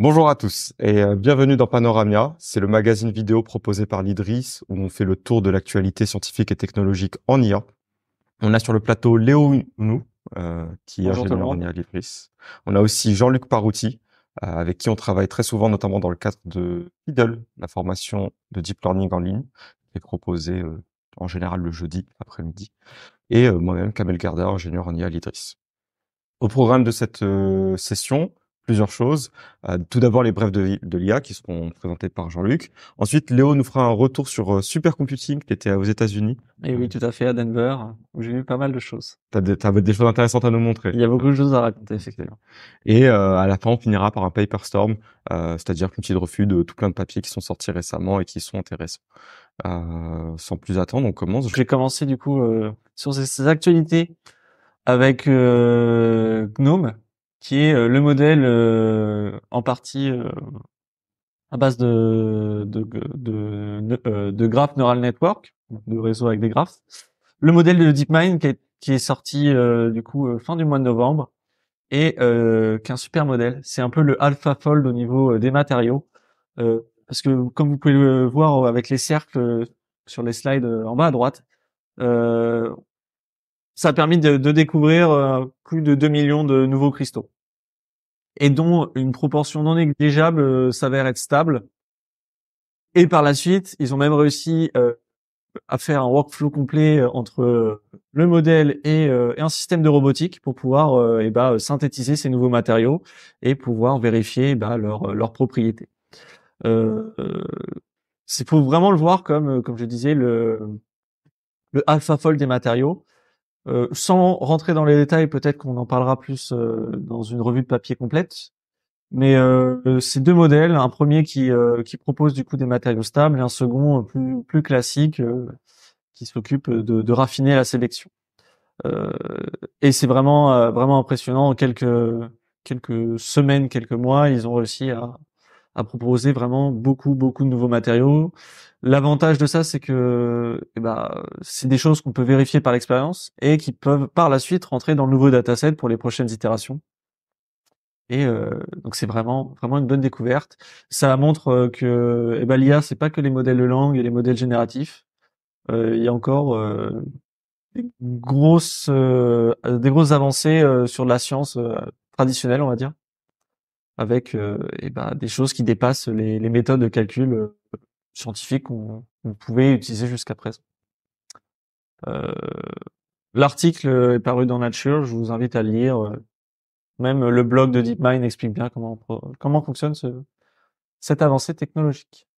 Bonjour à tous et euh, bienvenue dans Panoramia. C'est le magazine vidéo proposé par l'IDRIS où on fait le tour de l'actualité scientifique et technologique en IA. On a sur le plateau Léo Nou, euh, qui est ingénieur en IA l'IDRIS. On a aussi Jean-Luc Parouti, euh, avec qui on travaille très souvent, notamment dans le cadre de IDLE, la formation de Deep Learning en ligne, qui est proposée en général le jeudi après-midi. Et moi-même, Kamel Garda, ingénieur en IA l'IDRIS. Au programme de cette session, plusieurs choses. Euh, tout d'abord, les brèves de, l'IA qui seront présentés par Jean-Luc. Ensuite, Léo nous fera un retour sur euh, supercomputing. qui était euh, aux États-Unis. Et oui, tout à fait, à Denver, où j'ai vu pas mal de choses. Tu as, des choses intéressantes à nous montrer. Il y a beaucoup de choses à raconter, effectivement. Et à la fin, on finira par un paper storm, c'est-à-dire une petite refus de tout plein de papiers qui sont sortis récemment et qui sont intéressants. sans plus attendre, on commence. J'ai commencé du coup sur ces, ces, actualités avec GNOME, qui est euh, le modèle euh, en partie euh, à base de de, de, graph neural network, de réseau avec des graphes. Le modèle de DeepMind qui est, qui est sorti du coup fin du mois de novembre et qui est un super modèle. C'est un peu le alpha fold au niveau des matériaux. parce que comme vous pouvez le voir avec les cercles sur les slides en bas à droite, euh, ça a permis de, découvrir euh, plus de 2 millions de nouveaux cristaux, et dont une proportion non négligeable euh, s'avère être stable. Et par la suite, ils ont même réussi euh, à faire un workflow complet entre le modèle et, un système de robotique pour pouvoir eh ben, synthétiser ces nouveaux matériaux et pouvoir vérifier eh ben, leurs propriétés. C'est faut vraiment le voir comme, comme je disais, le, le alpha fold des matériaux. Euh, sans rentrer dans les détails, peut-être qu'on en parlera plus euh, dans une revue de papier complète. Mais euh, euh ces deux modèles, un premier qui, qui propose du coup des matériaux stables et un second plus, plus classique qui s'occupe de, de, raffiner la sélection. et c'est vraiment vraiment impressionnant. En quelques quelques semaines, quelques mois, ils ont réussi à, à proposer vraiment beaucoup, beaucoup de nouveaux matériaux. L'avantage de ça, c'est que eh ben, c'est des choses qu'on peut vérifier par l'expérience et qui peuvent par la suite rentrer dans le nouveau dataset pour les prochaines itérations. Et euh, donc c'est vraiment vraiment une bonne découverte. Ça montre euh, que eh ben, l'IA, c'est pas que les modèles de langue et les modèles génératifs. Euh, il y a encore grosses des grosses avancées sur la science traditionnelle, on va dire avec euh, eh ben, des choses qui dépassent les, méthodes de calcul euh, scientifiques qu'on pouvait utiliser jusqu'à présent. Euh, l'article est paru dans Nature, je vous invite à lire. Même le blog de DeepMind explique bien comment, comment fonctionne ce, cette avancée technologique.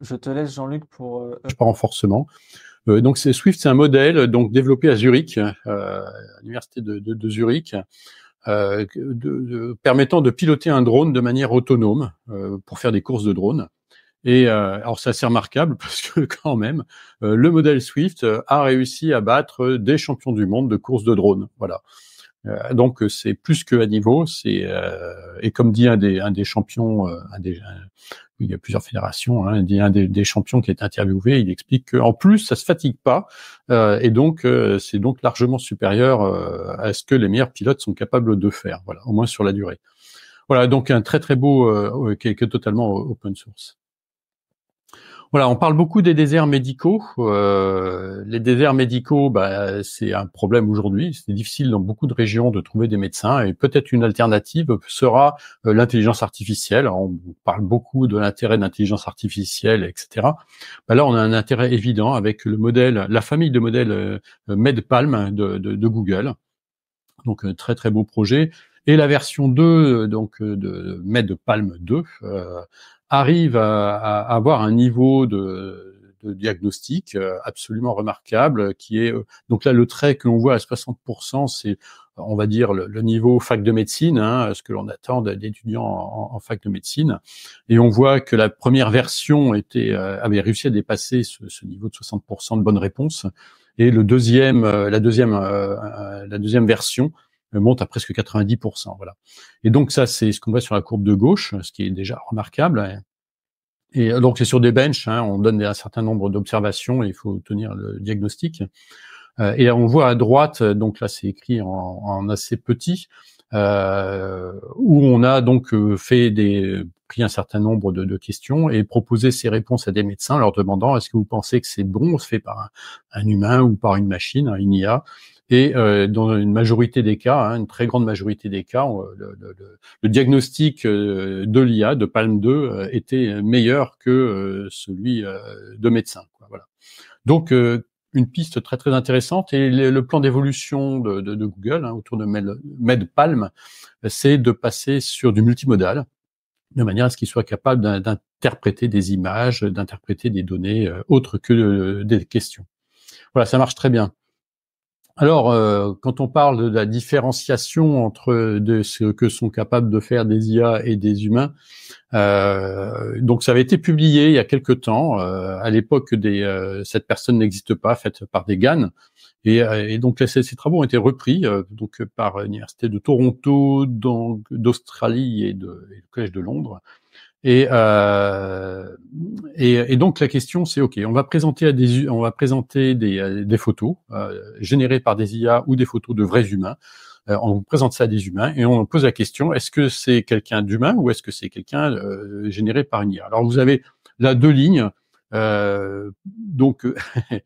Je te laisse Jean-Luc pour. Je pars en forcement. donc c'est Swift, c'est un modèle donc développé à Zurich, à l'université de, de, de, Zurich, euh, permettant de piloter un drone de manière autonome euh, pour faire des courses de drones. Et euh, alors ça c'est remarquable parce que quand même le modèle Swift a réussi à battre des champions du monde de courses de drones Voilà. Euh, donc euh, c'est plus que à niveau. C'est euh, et comme dit un des un des champions, un des il y a plusieurs fédérations. Hein, un des, champions qui est interviewé, il explique qu'en plus, ça se fatigue pas, et donc c'est donc largement supérieur à ce que les meilleurs pilotes sont capables de faire. Voilà, au moins sur la durée. Voilà, donc un très très beau totalement open source. Voilà, on parle beaucoup des déserts médicaux. Euh, les déserts médicaux, bah, c'est un problème aujourd'hui. C'est difficile dans beaucoup de régions de trouver des médecins et peut-être une alternative sera euh, l'intelligence artificielle. On parle beaucoup de l'intérêt de l'intelligence artificielle, etc. Bah là, on a un intérêt évident avec le modèle, la famille de modèles euh, MedPalm de, Google. Donc, un très très beau projet et la version 2 donc de Medpalm 2 arrive à, avoir un niveau de, diagnostic euh, absolument remarquable qui est euh, donc là le trait que l'on voit à 60% c'est on va dire le, niveau fac de médecine hein, ce que l'on attend d'étudiants en, en, fac de médecine et on voit que la première version était euh, avait réussi à dépasser ce, ce niveau de 60% de bonnes réponses et le deuxième la deuxième la deuxième version monte à presque 90%. Voilà. Et donc ça, c'est ce qu'on voit sur la courbe de gauche, ce qui est déjà remarquable. Hein. Et euh, donc c'est sur des benches, hein, on donne un certain nombre d'observations et il faut tenir le diagnostic. Euh, et on voit à droite, euh, donc là c'est écrit en, assez petit, où on a donc fait des pris un certain nombre de, questions et proposé ces réponses à des médecins, leur demandant est-ce que vous pensez que c'est bon, On se fait par un, humain ou par une machine, une IA et euh, dans une majorité des cas, hein, une très grande majorité des cas, le, diagnostic euh, de l'IA, de Palm 2, euh, était meilleur que celui de médecin. voilà. Donc, une piste très très intéressante et le, plan d'évolution de, Google hein, autour de MedPalm, c'est de passer sur du multimodal de manière à ce qu'il soit capable d'interpréter des images, d'interpréter des données autres que des questions. Voilà, ça marche très bien. Alors, euh, quand on parle de la différenciation entre euh, de ce que sont capables de faire des IA et des humains, euh, donc ça avait été publié il y a quelque temps. à l'époque, cette personne n'existe pas, faite par des GAN. Et, donc ces, travaux ont été repris donc par l'université de Toronto, d'Australie et, de, et le collège de Londres. Euh, et, et, donc la question c'est ok, on va présenter à des on va présenter des, euh, des photos euh, générées par des IA ou des photos de vrais humains. on présente ça à des humains et on pose la question est-ce que c'est quelqu'un d'humain ou est-ce que c'est quelqu'un généré par une IA Alors vous avez là deux lignes euh, donc, euh,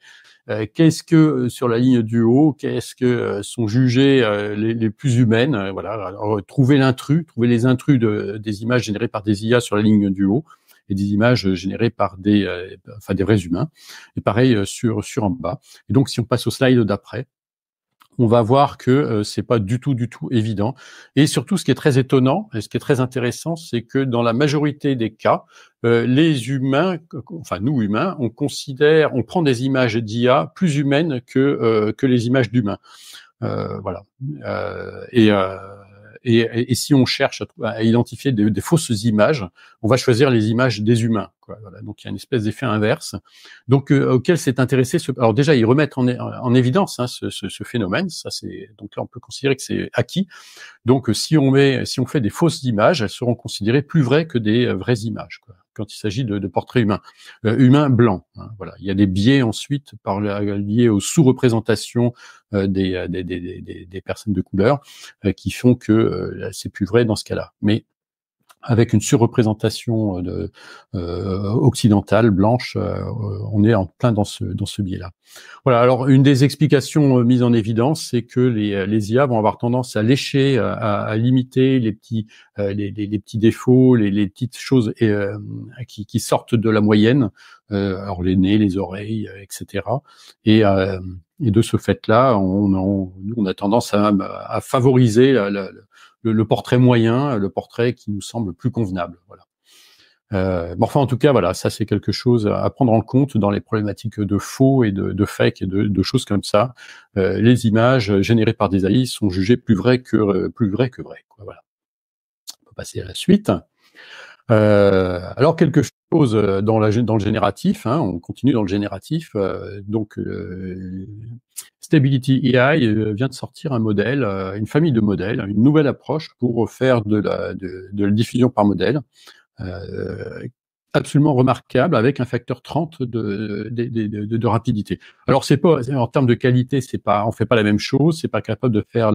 euh, qu'est-ce que sur la ligne du haut, qu'est-ce que sont jugés les, plus humaines Voilà, trouver l'intrus, trouver les intrus des images générées par des IA sur la ligne du haut et des images générées par des, enfin des vrais humains. Et pareil sur sur en bas. Et donc, si on passe au slide d'après on va voir que ce euh, c'est pas du tout, du tout évident. Et surtout, ce qui est très étonnant et ce qui est très intéressant, c'est que dans la majorité des cas, euh, les humains, enfin nous humains, on considère, on prend des images d'IA plus humaines que euh, que les images d'humains. voilà. et et, et, si on cherche à, identifier des, fausses images, on va choisir les images des humains. Quoi. Voilà. Donc il y a une espèce d'effet inverse. Donc euh, auquel s'est intéressé. Ce... Alors déjà ils remettent en, en évidence hein, ce, ce, ce, phénomène. Ça c'est donc là on peut considérer que c'est acquis. Donc si on met, si on fait des fausses images, elles seront considérées plus vraies que des euh, vraies images. Quoi quand il s'agit de, portraits humains, euh, humains blancs. Hein, voilà. Il y a des biais ensuite par, liés aux sous-représentations euh, euh, des, des, des, personnes de couleur qui font que c'est plus vrai dans ce cas-là. Mais avec une surreprésentation euh, de, euh, occidentale, blanche. Euh, on est en plein dans ce, dans ce biais-là. Voilà, alors une des explications mises en évidence, c'est que les, les IA vont avoir tendance à lécher, à, limiter les petits, les, les, petits défauts, les, les petites choses qui, qui sortent de la moyenne, alors les nez, les oreilles, etc. Et, et de ce fait-là, on, on, a tendance à, à favoriser la le, portrait moyen, le portrait qui nous semble plus convenable. Voilà. Euh, enfin, en tout cas, voilà, ça c'est quelque chose à prendre en compte dans les problématiques de faux et de, de fake et de, choses comme ça. Euh, les images générées par des AI sont jugées plus vraies que euh, plus vraies que vraies. voilà. On peut passer à la suite. Euh, alors quelque chose euh, dans, la, dans le génératif, hein, on continue dans le génératif. Euh, donc Stability AI vient de sortir un modèle, une famille de modèles, une nouvelle approche pour faire de la, de, de la diffusion par modèle, absolument remarquable avec un facteur 30 de, de, de, de rapidité. Alors c'est pas en termes de qualité, c'est pas on fait pas la même chose, c'est pas capable de faire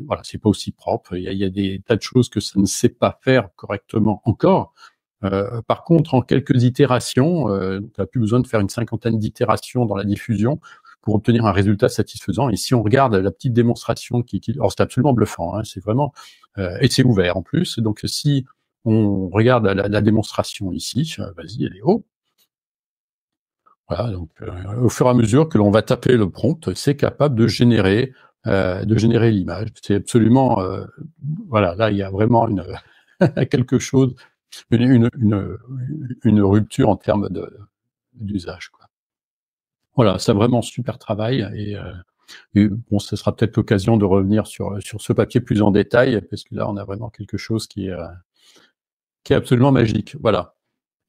voilà, c'est pas aussi propre. Il y, a, il y, a, des tas de choses que ça ne sait pas faire correctement encore. Euh, par contre, en quelques itérations, euh, tu plus besoin de faire une cinquantaine d'itérations dans la diffusion pour obtenir un résultat satisfaisant. Et si on regarde la petite démonstration qui, qui alors c'est absolument bluffant, hein, c'est vraiment euh, et c'est ouvert en plus. Donc si on regarde la, démonstration ici. Vas-y, elle est haut. Voilà, donc euh, au fur et à mesure que l'on va taper le prompt, c'est capable de générer euh, de générer l'image. C'est absolument euh, voilà, là il y a vraiment une quelque chose, une, une, une, rupture en termes d'usage. Voilà, c'est vraiment super travail et, bon, ce sera peut-être l'occasion de revenir sur sur ce papier plus en détail parce que là on a vraiment quelque chose qui est qui est absolument magique. Voilà.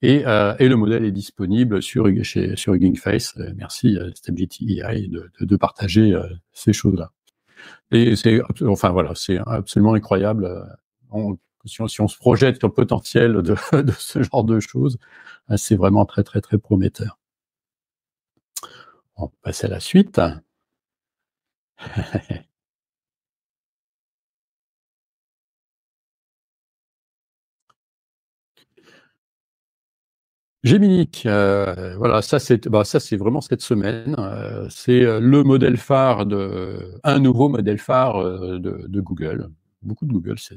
Et, euh, le modèle est disponible sur, chez, sur Hugging Face. Euh, merci euh, Stability AI de, partager ces choses-là. Et c'est enfin voilà, c'est absolument incroyable. si, on, se projette sur le potentiel de, de ce genre de choses, c'est vraiment très très très prometteur. On passe à la suite. Gemini, euh, voilà, ça c'est bah, ça c'est vraiment cette semaine. Euh, c'est euh, le modèle phare de un nouveau modèle phare de, Google. Beaucoup de Google c'est,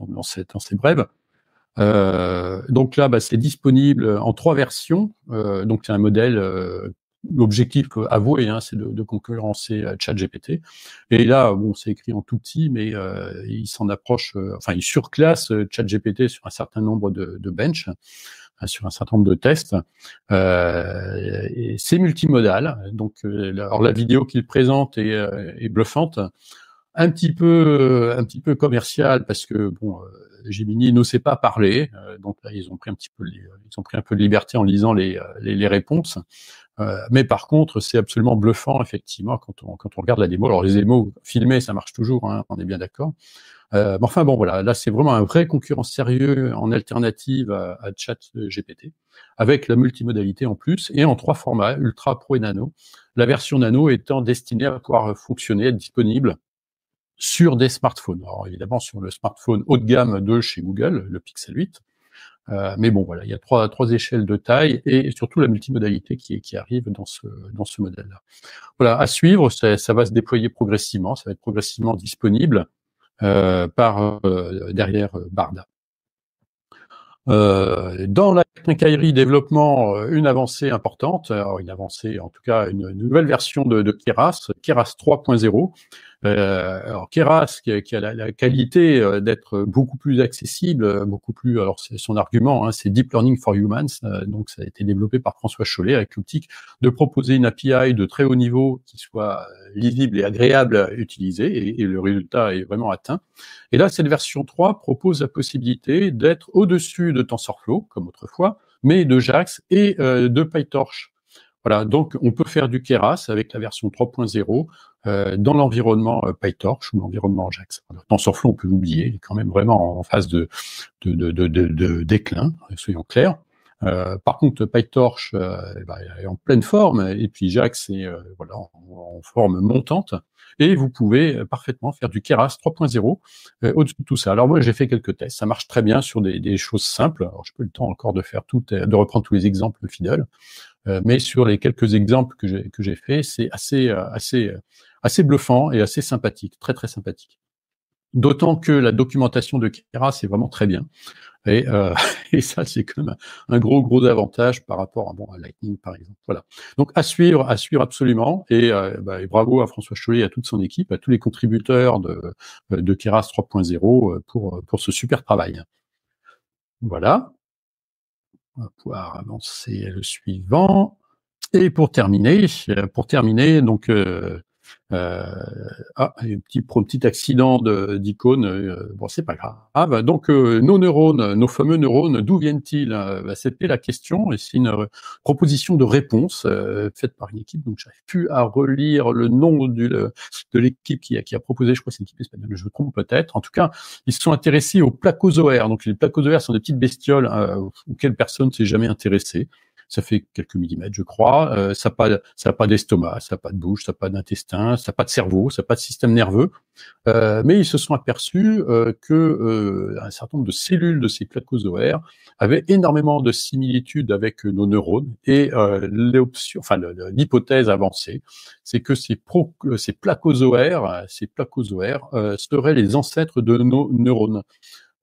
dans, ces brèves. donc là, bah, c'est disponible en trois versions. donc c'est un modèle. L'objectif avoué, hein, c'est de, de, concurrencer ChatGPT. Et là, bon, c'est écrit en tout petit, mais il s'en approche. enfin, il surclasse ChatGPT sur un certain nombre de, de benches. Euh, sur un certain nombre de tests. Euh, c'est multimodal. Donc, euh, alors la vidéo qu'il présente est, bluffante, un petit peu, un petit peu commerciale parce que bon. Gemini ne sait pas parler, donc ils ont pris un petit peu, ils ont pris un peu de liberté en lisant les, les, réponses. mais par contre, c'est absolument bluffant effectivement quand on quand on regarde la démo. Alors les démos filmés, ça marche toujours, hein, on est bien d'accord. Euh, enfin bon, voilà, là c'est vraiment un vrai concurrent sérieux en alternative à, à Chat GPT, avec la multimodalité en plus et en trois formats, Ultra, Pro et Nano. La version Nano étant destinée à pouvoir fonctionner, être disponible sur des smartphones. Alors évidemment sur le smartphone haut de gamme de chez Google, le Pixel 8. Euh, mais bon, voilà, il y a trois, trois échelles de taille et surtout la multimodalité qui, qui arrive dans ce, dans ce modèle-là. Voilà, à suivre, ça, ça, va se déployer progressivement, ça va être progressivement disponible. Euh, par euh, derrière euh, Barda. dans la quincaillerie développement, une avancée importante, une avancée, en tout cas une nouvelle version de, de Keras, Keras 3.0, euh, alors Keras, qui, a la, qualité euh, d'être beaucoup plus accessible, euh, beaucoup plus. Alors c'est son argument, hein, c'est Deep Learning for Humans. donc ça a été développé par François Chollet avec l'optique de proposer une API de très haut niveau qui soit lisible et agréable à utiliser, et, le résultat est vraiment atteint. Et là, cette version 3 propose la possibilité d'être au-dessus de TensorFlow, comme autrefois, mais de JAX et de PyTorch. Voilà, donc on peut faire du Keras avec la version 3.0 euh, dans l'environnement euh, PyTorch ou l'environnement JAX. sur TensorFlow, on peut l'oublier, il est quand même vraiment en phase de, de, déclin, soyons clairs. Euh, par contre, PyTorch eh ben, est en pleine forme, et puis Jax est voilà, en, forme montante, et vous pouvez parfaitement faire du Keras 3.0 au-dessus de tout ça. Alors moi, j'ai fait quelques tests, ça marche très bien sur des, choses simples. je j'ai pas eu le temps encore de faire tout, de reprendre tous les exemples fidèles, euh, mais sur les quelques exemples que j'ai, que j'ai fait, c'est assez, euh, assez, euh, assez bluffant et assez sympathique, très très sympathique. D'autant que la documentation de Keras c'est vraiment très bien. Et, et ça, c'est quand même un gros, gros avantage par rapport à, bon, à Lightning, par exemple. Voilà. Donc, à suivre, à suivre absolument. Et, bah, bravo à François Chollet et à toute son équipe, à tous les contributeurs de, de Keras 3.0 pour, pour ce super travail. Voilà. On va pouvoir avancer le suivant. Et pour terminer, euh, pour terminer, donc euh, euh, ah, un petit, petit accident d'icône, euh, bon, c'est pas grave. Ah, bah, donc, euh, nos neurones, nos fameux neurones, d'où viennent-ils hein bah, C'était la question, et c'est une proposition de réponse faite par une équipe. Donc, j'avais plus à relire le nom de l'équipe qui, a proposé, je crois que c'est une équipe espagnole, je me trompe peut-être. En tout cas, ils se sont intéressés aux placozoaires. Donc, les placozoaires sont des petites bestioles hein, auxquelles personne ne s'est jamais intéressé ça fait quelques millimètres, je crois. Euh, ça n'a pas, ça pas d'estomac, ça n'a pas de bouche, ça n'a pas d'intestin, ça n'a pas de cerveau, ça n'a pas de système nerveux. Euh, mais ils se sont aperçus qu'un euh, que un certain nombre de cellules de ces placozoaires avaient énormément de similitudes avec nos neurones. Et enfin l'hypothèse avancée, c'est que ces, ces placozoaires, ces placozoaires seraient les ancêtres de nos neurones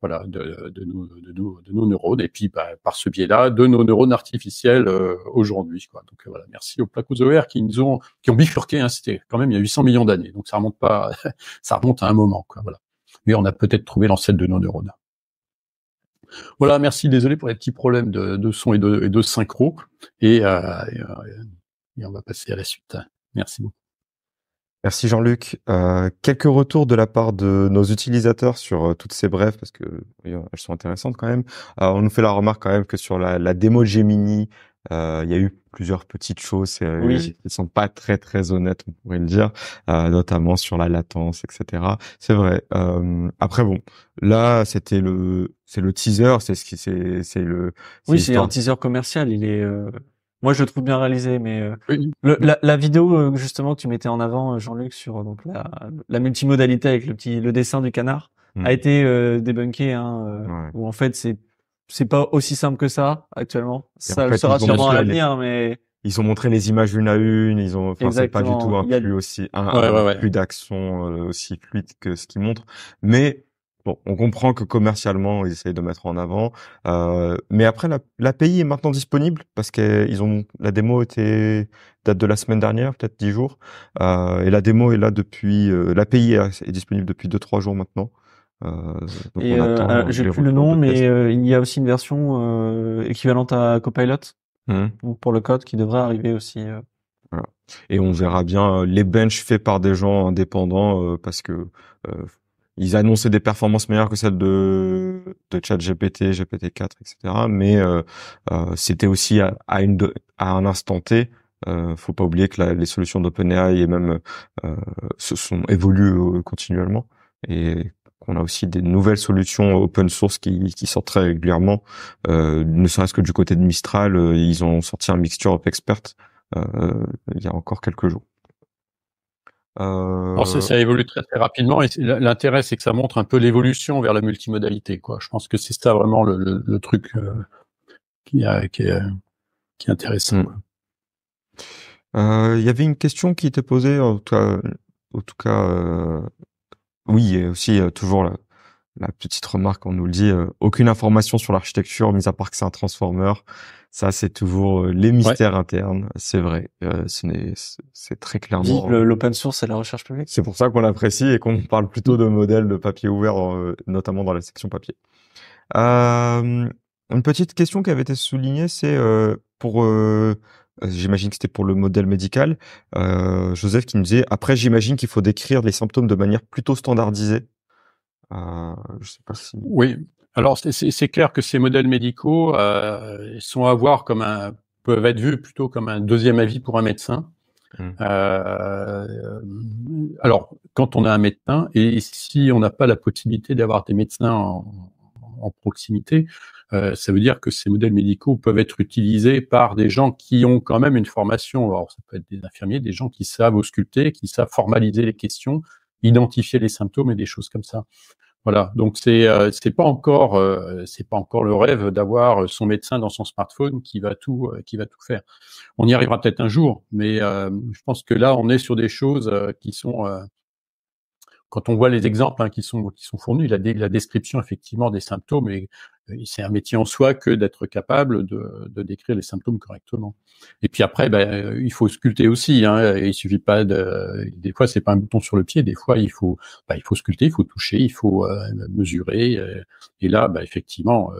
voilà, de, de, nos, de, de, nos, neurones, et puis bah, par ce biais-là, de nos neurones artificiels euh, aujourd'hui. Donc euh, voilà, merci aux plaques OR qui nous ont, qui ont bifurqué, hein, c'était quand même il y a 800 millions d'années, donc ça remonte pas, ça remonte à un moment, quoi, voilà. Mais on a peut-être trouvé l'ancêtre de nos neurones. Voilà, merci, désolé pour les petits problèmes de, son et de, et synchro, et, euh, euh, et on va passer à la suite. Merci beaucoup. Merci Jean-Luc. Euh, quelques retours de la part de nos utilisateurs sur euh, toutes ces brèves, parce que euh, elles sont intéressantes quand même. on nous fait la remarque quand même que sur la, la démo Gemini, il y a eu plusieurs petites choses oui. qui ne sont pas très très honnêtes, on pourrait le dire, notamment sur la latence, etc. C'est vrai. après bon, là c'était le c'est le teaser, c'est ce qui c'est c'est le. Oui, c'est un teaser commercial. Il est moi, je le trouve bien réalisé, mais euh, la, la, vidéo euh, justement que tu mettais en avant, euh, Jean-Luc, sur donc la, la, multimodalité avec le petit le dessin du canard, hmm. a été euh, débunké, hein, où en fait c'est c'est pas aussi simple que ça actuellement. ça sera sûrement à l'avenir, mais ils ont montré les images une à une, ils ont, enfin, c'est pas du tout un plus aussi, un, d'action aussi fluide que ce qu'ils montrent. Mais Bon, on comprend que commercialement, ils essayent de mettre en avant. Euh, mais après, l'API est maintenant disponible parce que ont, la démo était, date de la semaine dernière, peut-être dix jours. Euh, et la démo est là depuis. Euh, L'API est, disponible depuis deux, trois jours maintenant. Euh, donc et j'ai plus le nom, mais il y a aussi une version équivalente à Copilot mmh. pour le code qui devrait arriver aussi. Et on verra bien les benches faits par des gens indépendants parce que ils annonçaient des performances meilleures que celles de, ChatGPT, GPT-4, etc. Mais euh, euh, c'était aussi à, une, à un instant T. Euh, faut pas oublier que la, les solutions d'OpenAI et même euh, se sont évoluées continuellement et qu'on a aussi des nouvelles solutions open source qui, qui sortent très régulièrement. ne serait-ce que du côté de Mistral, ils ont sorti un mixture of experts il y a encore quelques jours. Euh, ça évolue très, très rapidement et l'intérêt c'est que ça montre un peu l'évolution vers la multimodalité. Quoi. Je pense que c'est ça vraiment le, truc euh, qui, qui, est, qui, est intéressant. Mm. Euh, il y avait une question qui était posée, en tout cas, oui, et aussi toujours la, la, petite remarque, on nous le dit, aucune information sur l'architecture, mis à part que c'est un transformer. Ça, c'est toujours euh, les mystères internes, c'est vrai. Euh, c'est très clairement. Euh, l'open source et la recherche publique. C'est pour ça qu'on l'apprécie et qu'on parle plutôt de modèles de papier ouvert, notamment dans la section papier. une petite question qui avait été soulignée, c'est pour. J'imagine que c'était pour le modèle médical. Joseph qui nous disait après, j'imagine qu'il faut décrire les symptômes de manière plutôt standardisée. Je sais pas si... Oui, alors c'est clair que ces modèles médicaux euh, sont à voir comme un peuvent être vus plutôt comme un deuxième avis pour un médecin. Mmh. Euh, alors quand on a un médecin et si on n'a pas la possibilité d'avoir des médecins en, proximité, euh, ça veut dire que ces modèles médicaux peuvent être utilisés par des gens qui ont quand même une formation. Alors ça peut être des infirmiers, des gens qui savent ausculter, qui savent formaliser les questions, identifier les symptômes et des choses comme ça. Voilà, donc c'est euh, c'est pas encore euh, c'est pas encore le rêve d'avoir euh, son médecin dans son smartphone qui va tout qui va tout faire. On y arrivera peut-être un jour, mais je pense que là on est sur des choses qui sont quand on voit les exemples hein, qui sont qui sont fournis, la, description effectivement des symptômes et euh, c'est un métier en soi que d'être capable de, décrire les symptômes correctement. Et puis après, ben, euh, il faut sculpter aussi. Hein, il suffit pas de. Des fois, c'est pas un bouton sur le pied. Des fois, il faut, ben, il faut sculpter, il faut toucher, il faut euh, mesurer. et là, ben, effectivement,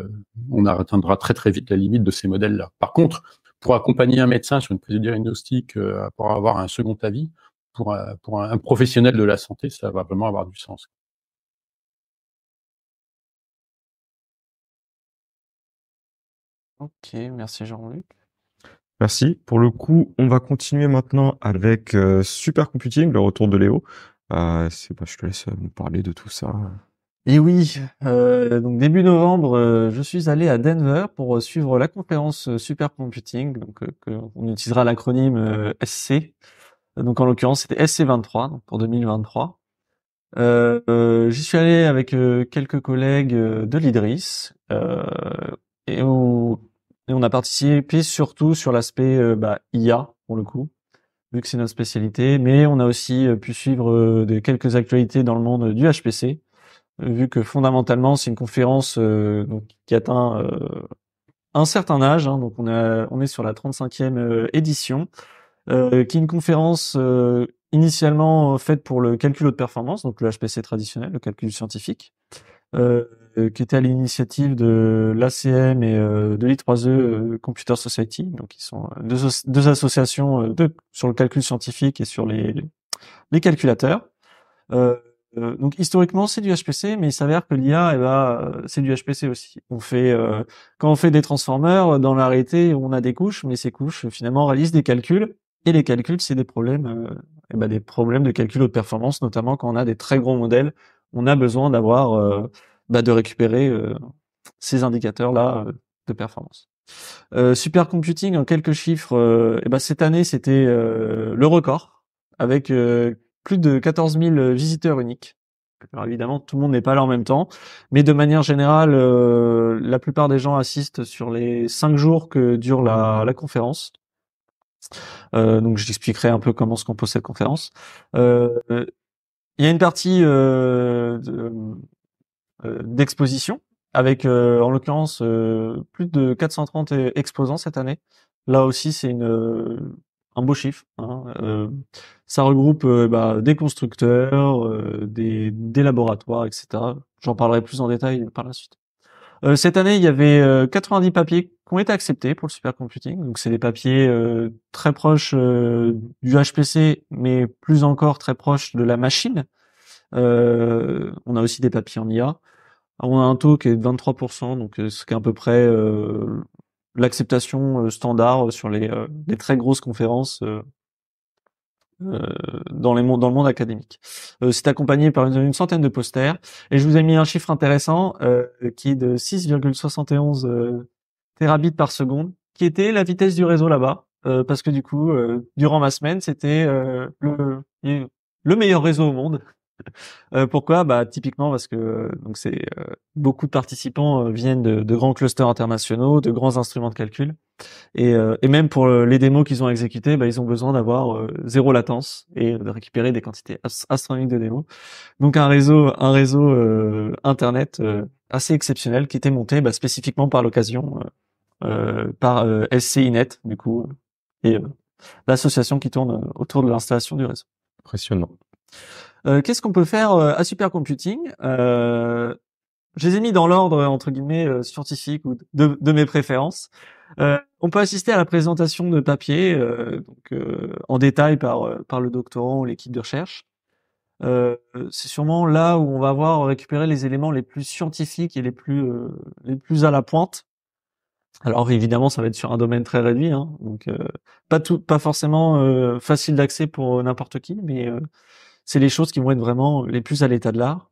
on atteindra très très vite la limite de ces modèles-là. Par contre, pour accompagner un médecin sur une prise de diagnostic, pour avoir un second avis, pour un, professionnel de la santé, ça va vraiment avoir du sens. Ok, merci Jean-Luc. Merci. Pour le coup, on va continuer maintenant avec euh, Supercomputing, le retour de Léo. Euh, je te laisse euh, nous parler de tout ça. Et eh oui, donc début novembre, je suis allé à Denver pour suivre la conférence Supercomputing, donc, on utilisera l'acronyme SC. Donc en l'occurrence, c'était SC23 donc pour 2023. Euh, euh, j'y suis allé avec euh, quelques collègues de l'IDRIS et, et, on a participé surtout sur l'aspect bah, IA pour le coup, vu que c'est notre spécialité, mais on a aussi pu suivre de quelques actualités dans le monde du HPC, vu que fondamentalement c'est une conférence qui atteint un certain âge, hein. donc on, on est sur la 35e édition. Euh, qui est une conférence euh, initialement euh, faite pour le calcul haute performance, donc le HPC traditionnel, le calcul scientifique, euh, qui était à l'initiative de l'ACM et de l'I3E Computer Society, donc qui sont deux, associations de, sur le calcul scientifique et sur les, les, calculateurs. donc historiquement c'est du HPC, mais il s'avère que l'IA, eh ben, c'est du HPC aussi. On fait quand on fait des transformeurs dans la on a des couches, mais ces couches finalement réalisent des calculs et les calculs, c'est des problèmes, euh, et eh ben, des problèmes de calcul haute performance, notamment quand on a des très gros modèles, on a besoin d'avoir, euh, bah, de récupérer euh, ces indicateurs-là euh, de performance. supercomputing en quelques chiffres, eh ben cette année c'était le record avec plus de 14 000 visiteurs uniques. Alors évidemment, tout le monde n'est pas là en même temps, mais de manière générale, la plupart des gens assistent sur les cinq jours que dure la, la conférence. Euh, donc j'expliquerai un peu comment se compose cette conférence. Euh, il y a une partie euh, euh, d'exposition avec en l'occurrence plus de 430 exposants cette année. Là aussi c'est une un beau chiffre. Hein. ça regroupe bah, des constructeurs, des, laboratoires, etc. J'en parlerai plus en détail par la suite. Euh, cette année, il y avait 90 euh, papiers qui ont été acceptés pour le supercomputing. Donc, c'est des papiers euh, très proches du HPC, mais plus encore très proches de la machine. on a aussi des papiers en IA. On a un taux qui est de 23%, donc ce qui est à peu près l'acceptation standard sur les, les, très grosses conférences euh, dans, les, dans le monde académique. Euh, c'est accompagné par une, centaine de posters. Et je vous ai mis un chiffre intéressant euh, qui est de 6,71 terabits par seconde, qui était la vitesse du réseau là-bas. parce que du coup, durant ma semaine, c'était le, le meilleur réseau au monde. Euh, pourquoi Bah typiquement parce que euh, donc c'est euh, beaucoup de participants viennent de, grands clusters internationaux, de grands instruments de calcul, et, même pour les démos qu'ils ont exécutées, bah, ils ont besoin d'avoir zéro latence et de récupérer des quantités astronomiques de démos. Donc un réseau, un réseau internet assez exceptionnel qui était monté bah, spécifiquement par l'occasion. par SCINet, du coup, et l'association qui tourne autour de l'installation du réseau. Impressionnant. Euh, qu'est-ce qu'on peut faire euh, à supercomputing euh, Je les ai mis dans l'ordre entre guillemets euh, scientifique ou de, mes préférences. Euh, on peut assister à la présentation de papier, donc en détail par par le doctorant ou l'équipe de recherche. Euh, c'est sûrement là où on va avoir récupéré les éléments les plus scientifiques et les plus les plus à la pointe. Alors évidemment, ça va être sur un domaine très réduit, hein, donc pas tout, pas forcément facile d'accès pour n'importe qui, mais c'est les choses qui vont être vraiment les plus à l'état de l'art.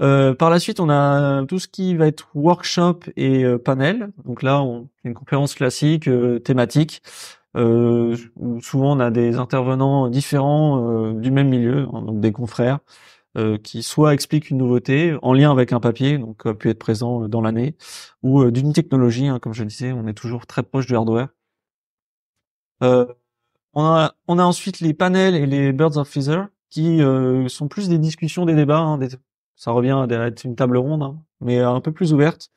Euh, par la suite, on a tout ce qui va être workshop et euh, panel. Donc là, on une conférence classique, euh, thématique, où souvent on a des intervenants différents du même milieu, hein, donc des confrères, qui soit expliquent une nouveauté en lien avec un papier, donc a pu être présent dans l'année, ou d'une technologie, hein, comme je le disais, on est toujours très proche du hardware. on, a, on a ensuite les panels et les birds of feather, qui euh, sont plus des discussions, des débats. Hein, ça revient à être une table ronde, hein, mais euh, un peu plus ouverte,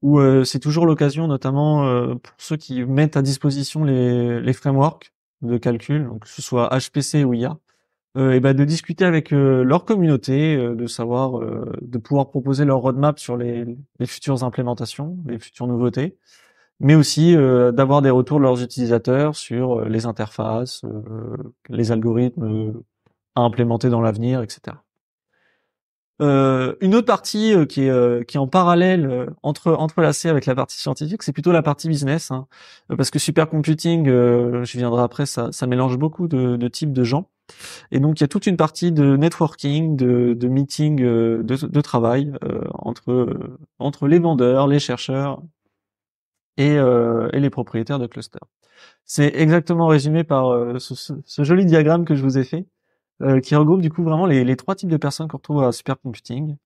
où euh, c'est toujours l'occasion, notamment pour ceux qui mettent à disposition les, frameworks de calcul, donc que ce soit HPC ou IA, et ben, de discuter avec leur communauté, de savoir, de pouvoir proposer leur roadmap sur les, futures implémentations, les futures nouveautés mais aussi d'avoir des retours de leurs utilisateurs sur les interfaces, les algorithmes à implémenter dans l'avenir, etc. Euh, une autre partie euh, qui, est, euh, qui en parallèle entre entrelacée avec la partie scientifique, c'est plutôt la partie business, hein. parce que supercomputing, je viendrai après, ça, mélange beaucoup de, types de gens, et donc il y a toute une partie de networking, de, de meeting, de, travail entre entre les vendeurs, les chercheurs et, les propriétaires de clusters. C'est exactement résumé par ce, joli diagramme que je vous ai fait. Euh, qui regroupe du coup vraiment les, trois types de personnes qu'on retrouve à supercomputing,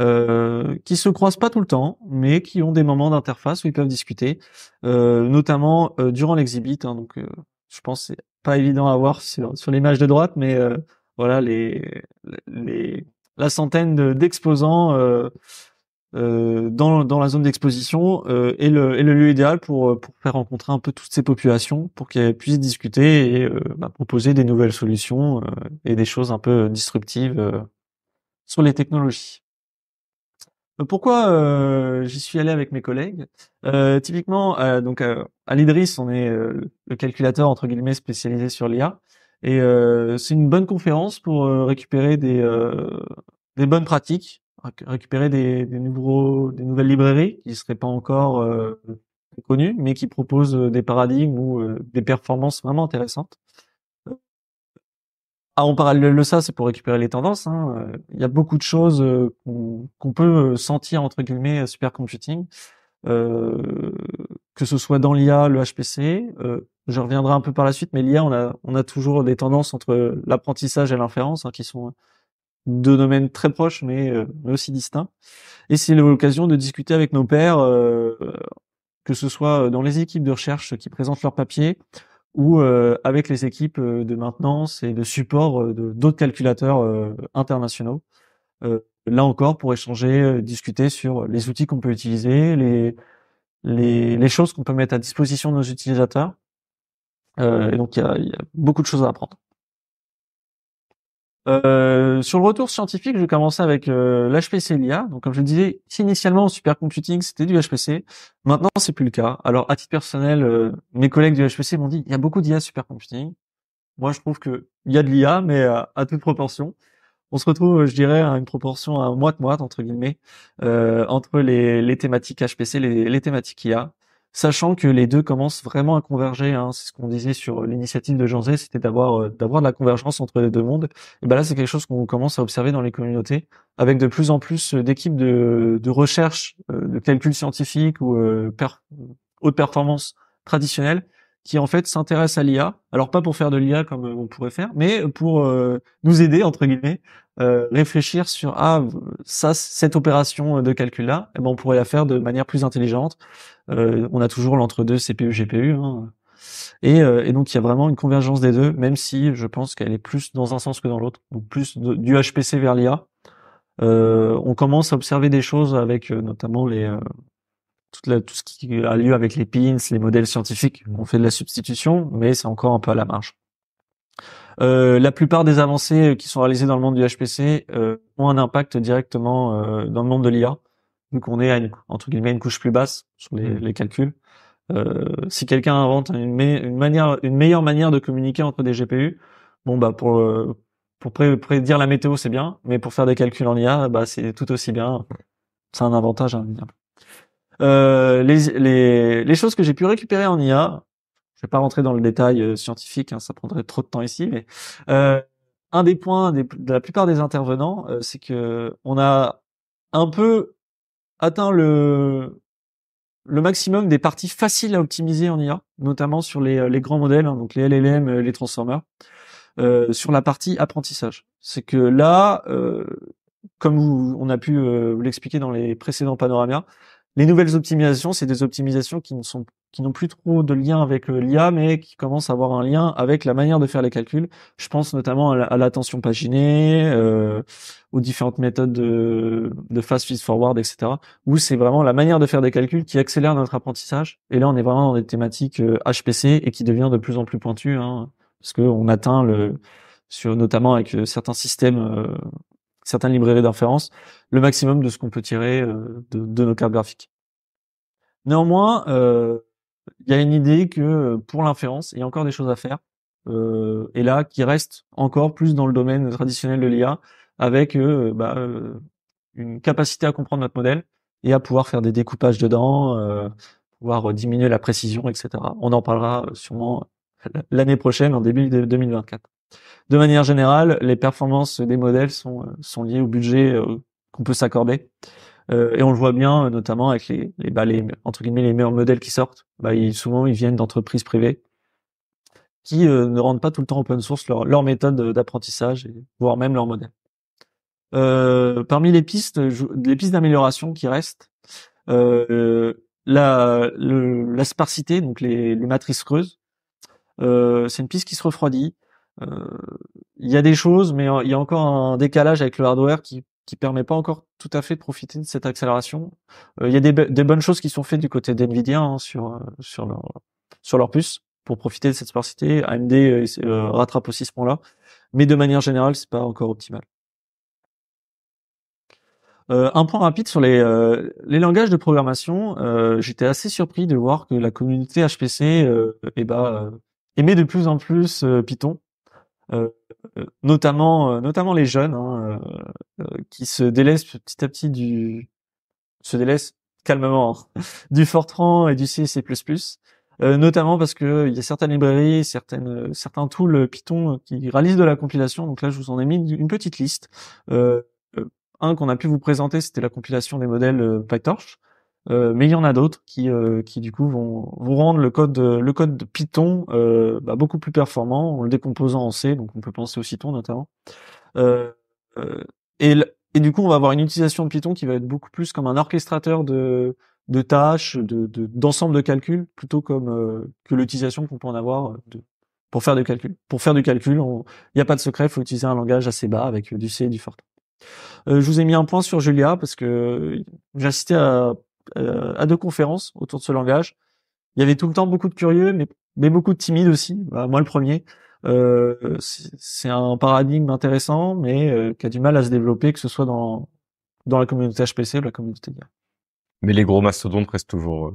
euh, qui se croisent pas tout le temps, mais qui ont des moments d'interface où ils peuvent discuter, euh, notamment euh, durant l'exhibit. Hein, donc, euh, je pense c'est pas évident à voir sur, l'image de droite, mais voilà les, les la centaine d'exposants. Euh, dans, la zone d'exposition euh, est, le, lieu idéal euh, pour, faire rencontrer un peu toutes ces populations pour qu'elles puissent discuter et bah, proposer des nouvelles solutions et des choses un peu disruptives sur les technologies. Pourquoi j'y suis allé avec mes collègues Typiquement, donc à l'IDRIS, on est le calculateur entre guillemets spécialisé sur l'IA, et c'est une bonne conférence pour récupérer des bonnes pratiques récupérer des, nouveaux, des nouvelles librairies qui ne seraient pas encore euh, connues, mais qui proposent euh, des paradigmes ou euh, des performances vraiment intéressantes. Euh, ah, en parallèle de ça, c'est pour récupérer les tendances. Hein, il y a beaucoup de choses qu'on peut sentir entre guillemets à supercomputing, euh, que ce soit dans l'IA, le HPC. je reviendrai un peu par la suite, mais l'IA, on a, on a toujours des tendances entre l'apprentissage et l'inférence hein, qui sont deux domaines très proches, euh, mais, aussi distincts. Et c'est l'occasion de discuter avec nos pairs, euh, que ce soit dans les équipes de recherche qui présentent leurs papiers, ou euh, avec les équipes de maintenance et de support de d'autres calculateurs internationaux. là encore, pour échanger, discuter sur les outils qu'on peut utiliser, les, les, les choses qu'on peut mettre à disposition de nos utilisateurs. et donc, il y a beaucoup de choses à apprendre. Euh, sur le retour scientifique, je vais commencer avec euh, l'HPC l'IA. Donc, comme je le disais, initialement, supercomputing, c'était du HPC. Maintenant, c'est plus le cas. Alors, à titre personnel, euh, mes collègues du HPC m'ont dit, il y a beaucoup d'IA supercomputing. Moi, je trouve que il y a de l'IA, mais à toute proportion. On se retrouve, je dirais, à une proportion à moite-moite, entre guillemets, euh, entre les, thématiques HPC, les, les thématiques IA sachant que les deux commencent vraiment à converger. Hein, c'est ce qu'on disait sur euh, l'initiative de Jean z c'était d'avoir euh, d'avoir de la convergence entre les deux mondes. Et ben là, c'est quelque chose qu'on commence à observer dans les communautés, avec de plus en plus euh, d'équipes de, de recherche, de calcul scientifique ou haute performance traditionnelle, qui en fait s'intéressent à l'IA. Alors pas pour faire de l'IA comme on pourrait faire, mais pour nous aider entre guillemets. réfléchir sur ah ça cette opération de calcul là eh ben on pourrait la faire de manière plus intelligente euh, on a toujours l'entre-deux CPU-GPU. Hein. Et, euh, et, donc il y a vraiment une convergence des deux, même si je pense qu'elle est plus dans un sens que dans l'autre, donc plus du HPC vers l'IA. Euh, on commence à observer des choses avec notamment tout ce qui a lieu avec les pins, les modèles scientifiques. Mmh. On fait de la substitution, mais c'est encore un peu à la marge. la plupart des avancées qui sont réalisées dans le monde du HPC ont un impact directement dans le monde de l'IA. Donc qu'on est à une, entre guillemets une couche plus basse sur les, mmh. les calculs. Euh, si quelqu'un invente une, une, manière, une meilleure manière de communiquer entre des GPU, bon bah pour euh, pour prédire la météo c'est bien, mais pour faire des calculs en IA, bah c'est tout aussi bien. C'est un avantage indéniable. Euh, les, les, les choses que j'ai pu récupérer en IA, je vais pas rentrer dans le détail euh, scientifique, hein, ça prendrait trop de temps ici, mais euh, un des points de la plupart des intervenants, euh, c'est que on a un peu atteint le, le maximum des parties faciles à optimiser en IA, notamment sur les, euh, grands modèles, hein, donc les LLM, euh, les transformers, euh, sur la partie apprentissage. C'est que là, comme on a pu vous l'expliquer dans les précédents panoramas, les nouvelles optimisations, c'est des optimisations qui ne sont qui n'ont plus trop de lien avec euh, l'IA, mais qui commencent à avoir un lien avec la manière de faire les calculs. Je pense notamment à l'attention paginée, euh, aux différentes méthodes de, fast feed forward, etc. Où c'est vraiment la manière de faire des calculs qui accélère notre apprentissage. Et là, on est vraiment dans des thématiques HPC euh, et qui devient de plus en plus pointues, hein, parce qu'on atteint le, sur, notamment avec certains systèmes certaines librairies d'inférence, le maximum de ce qu'on peut tirer euh, de, nos cartes graphiques. Néanmoins, euh, il y a une idée que euh, pour l'inférence, il y a encore des choses à faire. et là, qui reste encore plus dans le domaine traditionnel de l'IA, avec bah, une capacité à comprendre notre modèle et à pouvoir faire des découpages dedans, pouvoir diminuer la précision, etc. On en parlera sûrement l'année prochaine, en début de 2024. De manière générale, les performances des modèles sont, euh, liées au budget euh, qu'on peut s'accorder. Euh, et on le voit bien, notamment avec les, bah, entre les meilleurs modèles qui sortent. Bah, souvent, ils viennent d'entreprises privées qui ne rendent pas tout le temps open source leur, méthode d'apprentissage, voire même leur modèle. parmi les pistes, les pistes d'amélioration qui restent, la, sparsité, donc les matrices creuses, c'est une piste qui se refroidit. Euh, il y a des choses, mais il y a encore un décalage avec le hardware qui qui permet pas encore tout à fait de profiter de cette accélération. Euh, il y a des, bonnes choses qui sont faites du côté d'NVIDIA hein, sur euh, sur leur sur leur puce pour profiter de cette sparsité. AMD rattrape aussi ce point-là, mais de manière générale, c'est pas encore optimal. un point rapide sur les, les langages de programmation. J'étais assez surpris de voir que la communauté HPC eh ben, aimait de plus en plus Python. Euh, euh, notamment, euh, notamment les jeunes hein, qui se délaissent petit à petit du se délaissent calmement hein, du Fortran et du C notamment parce que il y a certaines librairies, certaines, certains tools Python qui réalisent de la compilation. Donc là, je vous en ai mis une petite liste. un qu'on a pu vous présenter, c'était la compilation des modèles PyTorch. Euh, mais il y en a d'autres qui, euh, qui du coup vont, vont rendre le code le code de Python euh, bah, beaucoup plus performant en le décomposant en C, donc on peut penser au CITON notamment. et, et du coup, on va avoir une utilisation de Python qui va être beaucoup plus comme un orchestrateur de, de tâches, de, d'ensemble de, calculs, plutôt comme que l'utilisation qu'on peut en avoir de, pour faire du calcul. Pour faire du calcul, il n'y a pas de secret, il faut utiliser un langage assez bas avec du C et du Fortran. Euh, je vous ai mis un point sur Julia parce que j'ai assisté à euh, à deux conférences autour de ce langage. Il y avait tout le temps beaucoup de curieux, mais, beaucoup de timides aussi. moi le premier. Euh, c'est un paradigme intéressant, mais euh, qui a du mal à se développer, que ce soit dans dans la communauté HPC ou la communauté IA. Mais les gros mastodontes restent toujours.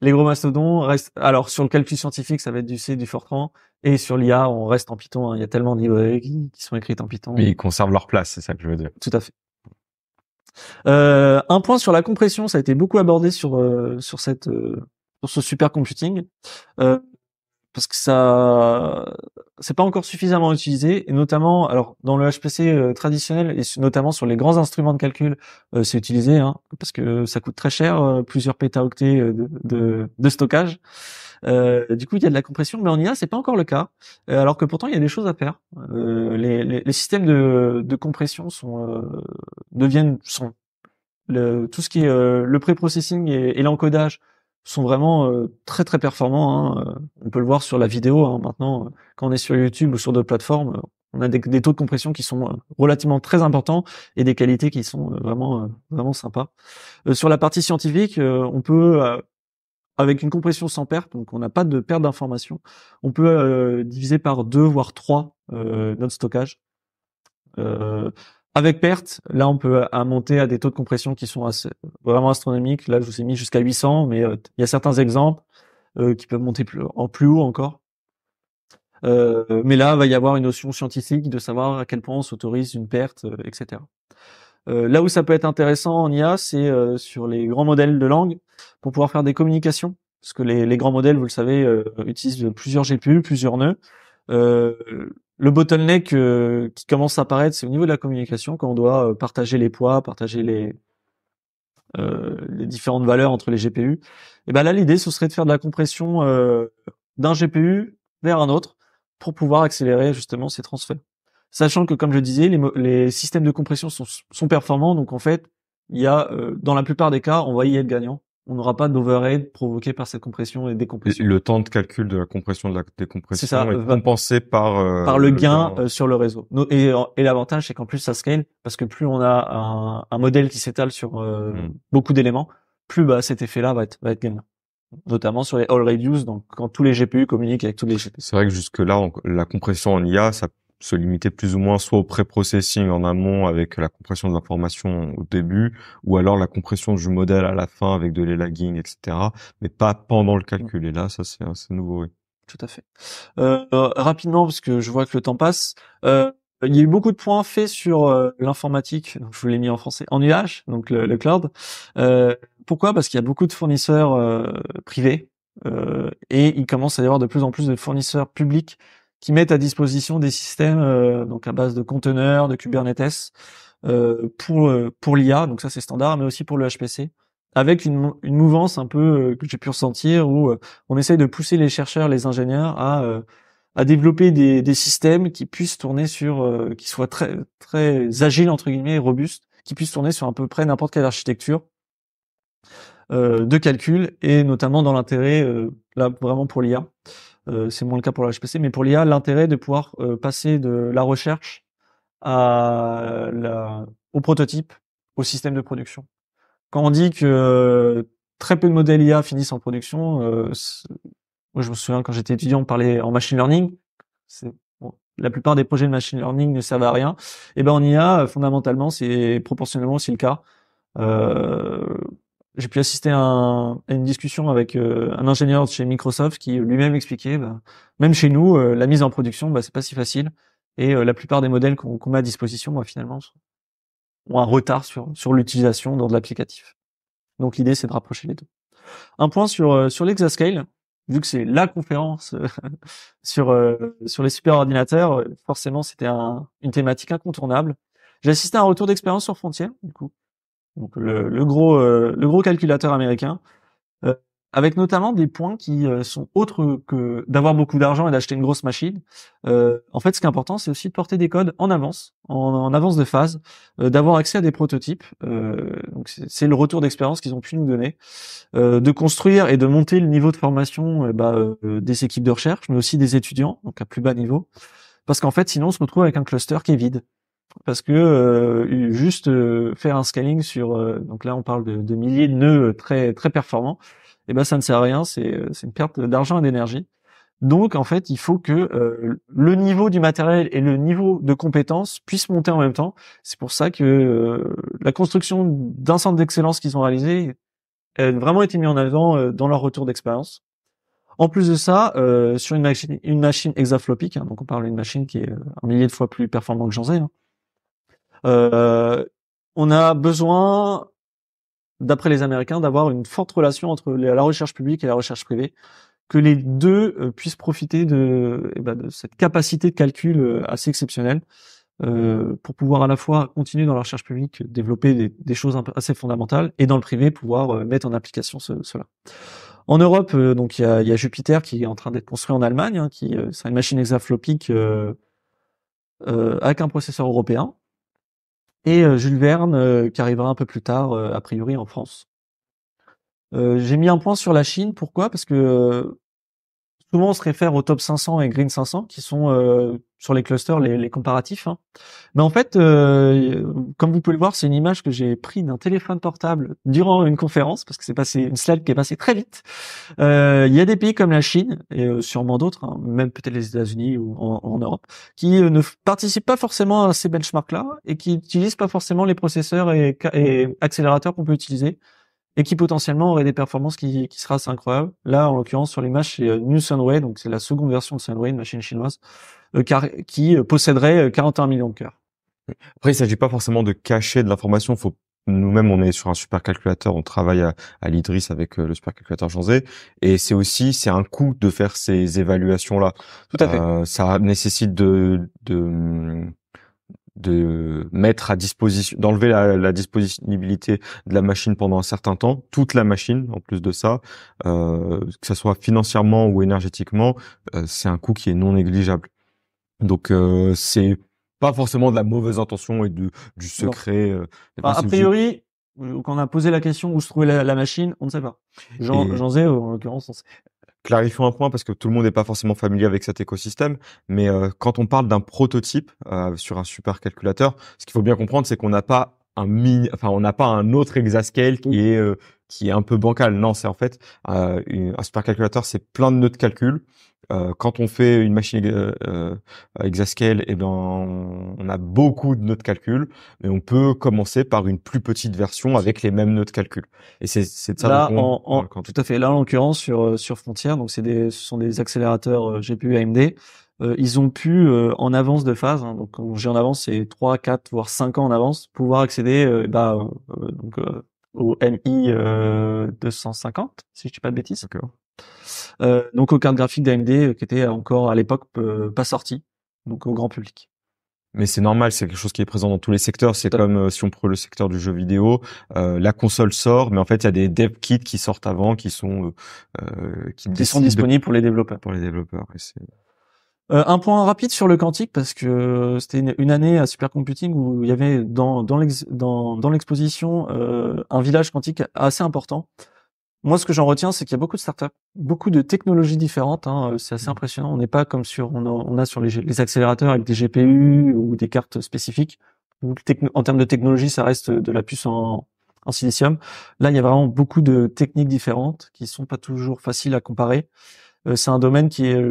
Les gros mastodontes restent. Alors sur le calcul scientifique, ça va être du C, du Fortran, et sur l'IA, on reste en Python. Hein. Il y a tellement de librairies qui, sont écrites en Python. Mais ils conservent leur place, c'est ça que je veux dire. Tout à fait. Euh, un point sur la compression, ça a été beaucoup abordé sur euh, sur cette euh, sur ce supercomputing. computing parce que ça c'est pas encore suffisamment utilisé et notamment alors dans le HPC euh, traditionnel et notamment sur les grands instruments de calcul euh, c'est utilisé hein, parce que ça coûte très cher euh, plusieurs pétaoctets de, de, stockage du coup il y a de la compression mais en IA c'est pas encore le cas alors que pourtant il y a des choses à faire les, systèmes de, compression sont deviennent sont le, tout ce qui est le pré-processing et l'encodage sont vraiment euh, très très performants. Hein, euh. On peut le voir sur la vidéo hein, maintenant. Euh, quand on est sur YouTube ou sur d'autres plateformes, on a des, taux de compression qui sont relativement très importants et des qualités qui sont vraiment vraiment sympas. sur la partie scientifique, on peut avec une compression sans perte, donc on n'a pas de perte d'information, on peut diviser par deux voire trois notre stockage. Avec perte, là, on peut monter à des taux de compression qui sont vraiment astronomiques. Là, je vous ai mis jusqu'à 800, mais euh, il y a certains exemples euh, qui peuvent monter en plus haut encore. Euh, mais là, il va y avoir une notion scientifique de savoir à quel point on s'autorise une perte, etc. là où ça peut être intéressant en IA, c'est sur les grands modèles de langue pour pouvoir faire des communications, parce que les grands modèles, vous le savez, utilisent plusieurs GPU, plusieurs nœuds le bottleneck euh, qui commence à apparaître, c'est au niveau de la communication, quand on doit euh, partager les poids, partager les, euh, les différentes valeurs entre les GPU. Et ben là, l'idée, ce serait de faire de la compression d'un GPU vers un autre pour pouvoir accélérer justement ces transferts. Sachant que, comme je disais, les, systèmes de compression sont, sont performants, donc en fait, il y a, dans la plupart des cas, on va y être gagnant on n'aura pas d'overhead provoqué par cette compression et décompression. le temps de calcul de la compression, de la décompression ça, est euh, compensé par euh, par le, gain, euh, sur le réseau. Et, l'avantage, c'est qu'en plus ça scale parce que plus on a un, un modèle qui s'étale sur hmm. beaucoup d'éléments, plus bah cet effet-là va être va être gagnant. Notamment sur les all reduce, donc quand tous les GPU communiquent avec tous les GPU. C'est vrai que jusque là, la compression en IA, ça se limiter plus ou moins soit au pré-processing en amont avec la compression de l'information au début, ou alors la compression du modèle à la fin avec de l'élagging, etc. Mais pas pendant le mmh. calcul. Et là, ça c'est assez hein, nouveau. Tout à fait. Euh, euh, rapidement, parce que je vois que le temps passe. Euh, il y a eu beaucoup de points faits sur l'informatique. Donc je vous l'ai mis en français, en nuage, donc le, cloud. pourquoi Parce qu'il y a beaucoup de fournisseurs privés et il commence à y avoir de plus en plus de fournisseurs publics qui mettent à disposition des systèmes euh, donc à base de conteneurs, de Kubernetes euh, pour euh, pour l'IA, donc ça c'est standard, mais aussi pour le HPC, avec une, une mouvance un peu euh, que j'ai pu ressentir où on essaye de pousser les chercheurs, les ingénieurs à à développer des, des, systèmes qui puissent tourner sur, qui soient très très agiles entre guillemets, robustes, qui puissent tourner sur à peu près n'importe quelle architecture, de calcul et notamment dans l'intérêt là vraiment pour l'IA. Euh, c'est moins le cas pour la HPC, mais pour l'IA, l'intérêt de pouvoir euh, passer de la recherche à au prototype, au système de production. Quand on dit que euh, très peu de modèles IA finissent en production, moi je me souviens quand j'étais étudiant, on parlait en machine learning. C'est la plupart des projets de machine learning ne servent à rien. Et eh ben en IA, fondamentalement, c'est proportionnellement aussi le cas. Euh, j'ai pu assister à, une discussion avec euh, un ingénieur de chez Microsoft qui lui-même expliquait, bah, même chez nous, euh, la mise en production, bah, c'est pas si facile. Et euh, la plupart des modèles qu'on met à disposition, moi, bah, finalement, ont un retard sur, l'utilisation dans de l'applicatif. Donc l'idée, c'est de rapprocher les deux. Un point sur, sur l'Exascale, vu que c'est la conférence sur, sur les superordinateurs, forcément, c'était une thématique incontournable. J'ai assisté à un retour d'expérience sur Frontier, du coup, donc le, gros euh, le gros calculateur américain, euh, avec notamment des points qui euh, sont autres que d'avoir beaucoup d'argent et d'acheter une grosse machine. en fait, ce qui est important, c'est aussi de porter des codes en avance, en, avance de phase, d'avoir accès à des prototypes. donc c'est le retour d'expérience qu'ils ont pu nous donner, de construire et de monter le niveau de formation bah, des équipes de recherche, mais aussi des étudiants, donc à plus bas niveau parce qu'en fait, sinon, on se retrouve avec un cluster qui est vide parce que euh, juste euh, faire un scaling sur euh, donc là on parle de, de, milliers de nœuds très très performants et eh ben ça ne sert à rien c'est c'est une perte d'argent et d'énergie donc en fait il faut que le niveau du matériel et le niveau de compétence puissent monter en même temps c'est pour ça que la construction d'un centre d'excellence qu'ils ont réalisé a vraiment été mis en avant dans leur retour d'expérience en plus de ça, sur une machine, une machine hexaflopique, hein, donc on parle d'une machine qui est un millier de fois plus performante que j'en hein, euh, on a besoin, d'après les Américains, d'avoir une forte relation entre la recherche publique et la recherche privée, que les deux euh, puissent profiter de, eh ben, de cette capacité de calcul euh, assez exceptionnelle pour pouvoir à la fois continuer dans la recherche publique, développer des, choses assez fondamentales, et dans le privé pouvoir mettre en application cela. En Europe, donc il y a, Jupiter qui est en train d'être construit en Allemagne, hein, qui une machine exaflopique avec un processeur européen, et Jules Verne qui arrivera un peu plus tard, a priori en France. J'ai mis un point sur la Chine, pourquoi Parce que souvent on se réfère au top 500 et Green 500 qui sont sur les clusters, les, comparatifs. Hein. Mais en fait, euh, comme vous pouvez le voir, c'est une image que j'ai prise d'un téléphone portable durant une conférence, parce que c'est passé une slide qui est passée très vite. Euh, il y a des pays comme la Chine, et euh, sûrement d'autres, hein, même peut-être les États-Unis ou en, Europe, qui ne participent pas forcément à ces benchmarks-là, et qui n'utilisent pas forcément les processeurs et, accélérateurs qu'on peut utiliser, et qui potentiellement auraient des performances qui, qui seraient assez incroyables. Là, en l'occurrence, sur l'image, c'est New Sunway, donc c'est la seconde version de Sunway, une machine chinoise. Euh, car, qui euh, posséderait 41 euh, millions de cœurs. Après, il ne s'agit pas forcément de cacher de l'information. Faut nous-mêmes, on est sur un supercalculateur, on travaille à, l'IDRIS avec le supercalculateur Zé. et c'est aussi, c'est un coût de faire ces évaluations-là. Tout à fait. ça nécessite de, de, de mettre à disposition, d'enlever la, la, disponibilité de la machine pendant un certain temps, toute la machine, en plus de ça, euh, que ce soit financièrement ou énergétiquement, c'est un coût qui est non négligeable. Donc euh, c'est pas forcément de la mauvaise intention et de du secret. Euh, a priori, euh, quand on a posé la question où se trouvait la, machine, on ne sait pas. Jean, en l'occurrence, on Clarifions un point parce que tout le monde n'est pas forcément familier avec cet écosystème, mais euh, quand on parle d'un prototype sur un supercalculateur, ce qu'il faut bien comprendre, c'est qu'on n'a pas mini, enfin, on n'a pas un autre exascale qui est euh, qui est un peu bancal. Non, c'est en fait euh, un supercalculateur, c'est plein de nœuds de calcul. Euh, quand on fait une machine euh, exascale, eh ben, on a beaucoup de nœuds de calcul, mais on peut commencer par une plus petite version avec les mêmes nœuds de calcul. Et c'est ça. Là, en, tout à fait. Là, en l'occurrence sur sur Frontier, donc c'est des ce sont des accélérateurs GPU AMD euh, ils ont pu euh, en avance de phase, hein, donc j'ai en avance, c'est 3, 4, voire 5 ans en avance, pouvoir accéder euh, bah, donc, au MI 250, si je dis pas de bêtises. Euh, donc aux cartes graphiques d'AMD qui étaient encore à l'époque pas sorties, donc au grand public. Mais c'est normal, c'est quelque chose qui est présent dans tous les secteurs. C'est comme si on prend le secteur du jeu vidéo, la console sort, mais en fait il y a des dev kits qui sortent avant, qui sont qui, sont disponibles pour les développeurs. Pour les développeurs, et euh, un point rapide sur le quantique parce que euh, c'était une, année à supercomputing où il y avait dans dans l'exposition euh, un village quantique assez important. Moi, ce que j'en retiens, c'est qu'il y a beaucoup de startups, beaucoup de technologies différentes. Hein, c'est assez mmh. impressionnant. On n'est pas comme sur on a, sur les, accélérateurs avec des GPU ou des cartes spécifiques. En termes de technologie, ça reste de la puce en, en silicium. Là, il y a vraiment beaucoup de techniques différentes qui sont pas toujours faciles à comparer c'est un domaine qui est,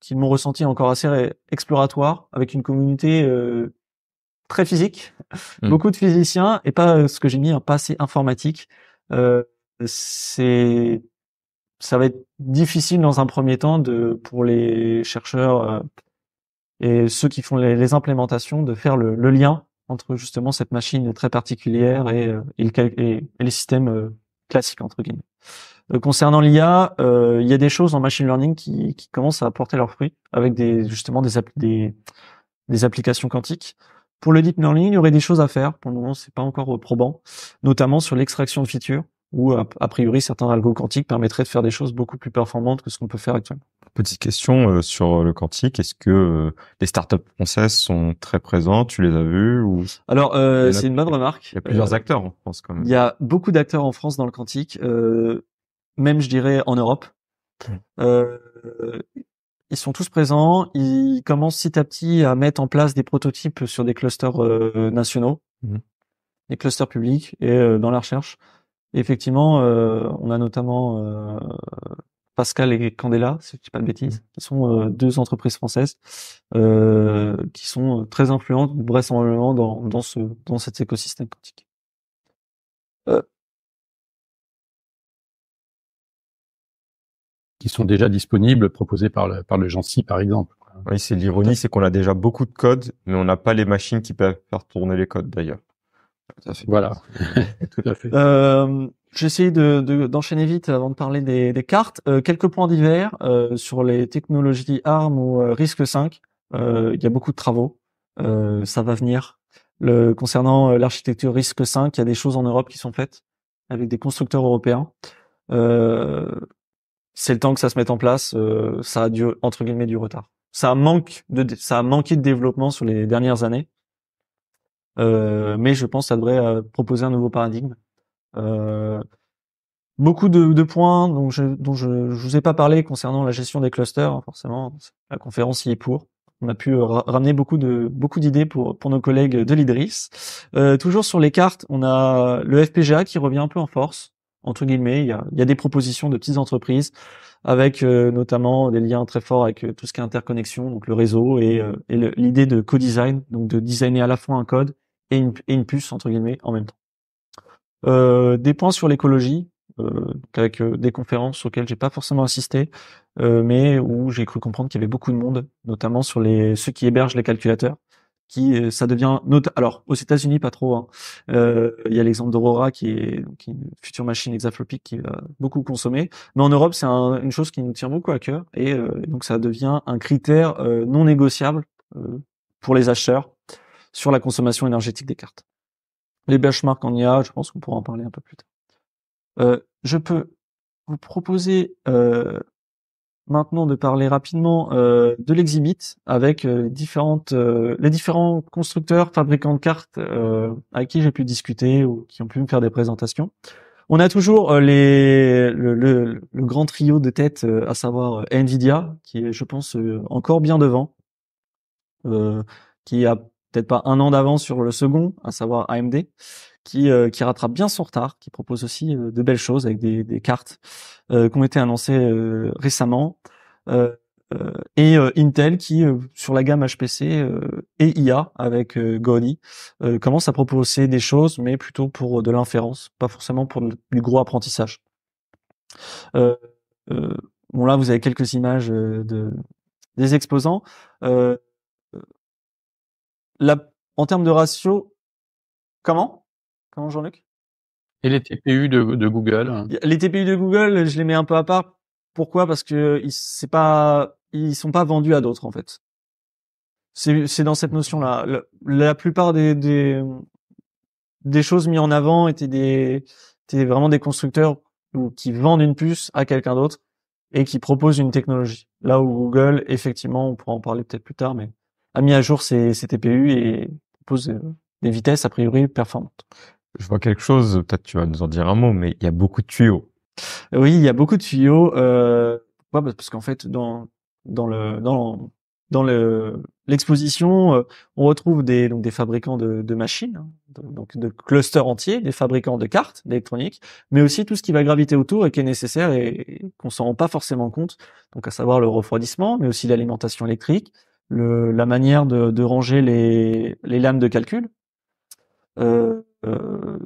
qui m'ont ressenti encore assez exploratoire, avec une communauté euh, très physique, mmh. beaucoup de physiciens et pas euh, ce que j'ai mis, un pas assez informatique. Euh, c'est ça va être difficile dans un premier temps de pour les chercheurs et ceux qui font les, implémentations de faire le, lien entre justement cette machine très particulière et, et les systèmes classiques entre guillemets. Euh, concernant l'IA, euh, il y a des choses en machine learning qui, qui commencent à apporter leurs fruits avec des justement des, des, des applications quantiques. Pour le deep learning, il y aurait des choses à faire. Pour le moment, c'est pas encore probant, notamment sur l'extraction de features, où a, priori certains algos quantiques permettraient de faire des choses beaucoup plus performantes que ce qu'on peut faire actuellement. Petite question euh, sur le quantique. Est-ce que les startups françaises sont très présentes Tu les as vues ou Alors, euh, c'est une bonne remarque. Il y a plusieurs acteurs en France quand même. Il y a beaucoup d'acteurs en France dans le quantique. Euh, même je dirais en Europe. Euh, ils sont tous présents. Ils commencent petit à petit à mettre en place des prototypes sur des clusters euh, nationaux, mmh. des clusters publics et euh, dans la recherche. effectivement, on a notamment Pascal et Candela, si je pas de bêtises, mmh. qui sont deux entreprises françaises qui sont très influentes vraisemblablement dans, dans, ce, dans cet écosystème quantique. qui sont déjà disponibles, proposés par le, par le par exemple. Oui, c'est l'ironie, c'est qu'on a déjà beaucoup de codes, mais on n'a pas les machines qui peuvent faire tourner les codes d'ailleurs. Voilà. Tout à fait. Euh, J'essaie d'enchaîner de, vite avant de parler des, des cartes. Euh, quelques points divers euh, sur les technologies ARM ou risc 5. Il y a beaucoup de travaux. ça va venir. Le, concernant l'architecture risc 5, il y a des choses en Europe qui sont faites avec des constructeurs européens. Euh, c'est le temps que ça se mette en place. Euh, ça a dû, entre guillemets du retard. Ça manque de, ça a manqué de développement sur les dernières années. Euh, mais je pense que ça devrait euh, proposer un nouveau paradigme. beaucoup de, points dont je, dont je, vous ai pas parlé concernant la gestion des clusters. Hein, forcément, la conférence y est pour on a pu ramener beaucoup de beaucoup d'idées pour pour nos collègues de l'IDRIS. toujours sur les cartes, on a le FPGA qui revient un peu en force entre guillemets. Il y a, des propositions de petites entreprises avec euh, notamment des liens très forts avec euh, tout ce qui est interconnexion, donc le réseau et, euh, l'idée de co-design, donc de designer à la fois un code et une, et une puce entre guillemets en même temps. des points sur l'écologie, avec des conférences auxquelles j'ai pas forcément assisté, mais où j'ai cru comprendre qu'il y avait beaucoup de monde, notamment sur les ceux qui hébergent les calculateurs qui euh, ça devient alors aux États-Unis pas trop hein. euh, il y a l'exemple d'Aurora qui est une future machine exaflopique qui va beaucoup consommer mais en Europe c'est une chose qui nous tient beaucoup à cœur et euh, donc ça devient un critère non négociable pour les acheteurs sur la consommation énergétique des cartes les benchmarks en IA je pense qu'on pourra en parler un peu plus tard je peux vous proposer maintenant de parler rapidement euh, de l'Exhibit avec euh, différentes, euh, les différents constructeurs, fabricants de cartes avec qui j'ai pu discuter ou qui ont pu me faire des présentations. On a toujours les, le, grand trio de tête, à savoir Nvidia, qui est, je pense, encore bien devant, qui a peut-être pas un an d'avance sur le second, à savoir AMD. Euh, qui, rattrape bien son retard, qui propose aussi euh, de belles choses avec des, cartes euh, qui ont été annoncées récemment. et Intel qui, sur la gamme HPC et IA avec Gaudi, commence à proposer des choses, mais plutôt pour de l'inférence, pas forcément pour du gros apprentissage. bon là, vous avez quelques images de, des exposants. en termes de ratio, comment Comment Jean-Luc Et les TPU de, Google hein. Les TPU de Google, je les mets un peu à part. Pourquoi Parce que c'est pas, ils sont pas vendus à d'autres en fait. C'est dans cette notion-là. La, plupart des, choses mises en avant étaient vraiment des constructeurs ou qui vendent une puce à quelqu'un d'autre et qui proposent une technologie. Là où Google, effectivement, on pourra en parler peut-être plus tard, mais a mis à jour ses, ses TPU et propose euh, des vitesses a priori performantes. Je vois quelque chose, peut-être tu vas nous en dire un mot, mais il y a beaucoup de tuyaux. Oui, il y a beaucoup de tuyaux. Euh, parce qu'en fait, dans dans le dans le l'exposition, euh, on retrouve des donc des fabricants de, machines, hein, donc de clusters entiers, des fabricants de cartes d'électronique, mais aussi tout ce qui va graviter autour et qui est nécessaire et, qu'on qu'on s'en rend pas forcément compte. Donc à savoir le refroidissement, mais aussi l'alimentation électrique, le, la manière de, ranger les lames de calcul euh, euh,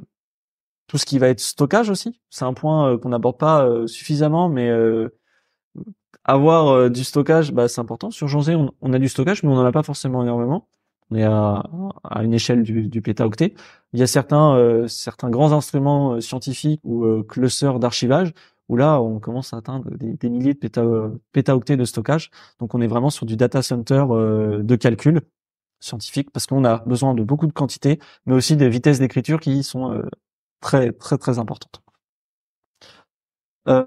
tout ce qui va être stockage aussi. C'est un point euh, qu'on n'aborde pas suffisamment, mais avoir du stockage, bah, c'est important. Sur Janzé, on, a du stockage, mais on n'en a pas forcément énormément. On est à, à une échelle du, pétaoctet. Il y a certains, certains grands instruments scientifiques ou clusters d'archivage où là, on commence à atteindre des, milliers de pétaoctets de stockage. Donc, on est vraiment sur du data center de calcul scientifique parce qu'on a besoin de beaucoup de quantités, mais aussi des vitesses d'écriture qui sont euh, très très très importantes. Euh,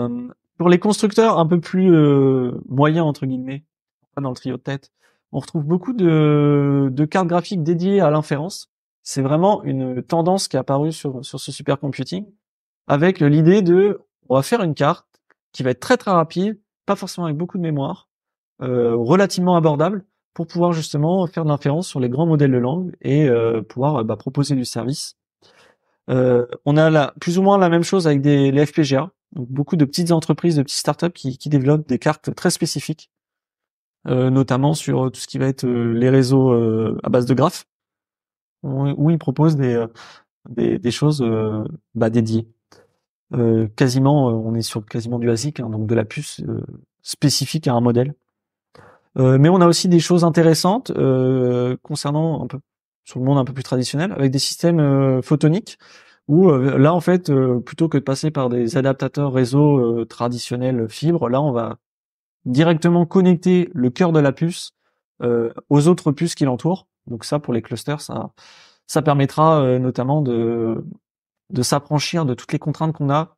euh, pour les constructeurs un peu plus moyens entre guillemets, dans le trio de tête, on retrouve beaucoup de, cartes graphiques dédiées à l'inférence. C'est vraiment une tendance qui est apparue sur, sur ce supercomputing avec l'idée de on va faire une carte qui va être très très rapide, pas forcément avec beaucoup de mémoire, relativement abordable, pour pouvoir justement faire de l'inférence sur les grands modèles de langue et euh, pouvoir bah, proposer du service. Euh, on a là, plus ou moins la même chose avec des, les FPGA, donc beaucoup de petites entreprises, de petites startups qui, qui développent des cartes très spécifiques, euh, notamment sur tout ce qui va être les réseaux à base de graphes, où, ils proposent des, des, choses bah, dédiées. quasiment, on est sur quasiment du ASIC, hein, donc de la puce spécifique à un modèle. Euh, mais on a aussi des choses intéressantes euh, concernant un peu sur le monde un peu plus traditionnel avec des systèmes euh, photoniques où là en fait plutôt que de passer par des adaptateurs réseau traditionnels fibres là on va directement connecter le cœur de la puce aux autres puces qui l'entourent donc ça pour les clusters ça ça permettra notamment de de de toutes les contraintes qu'on a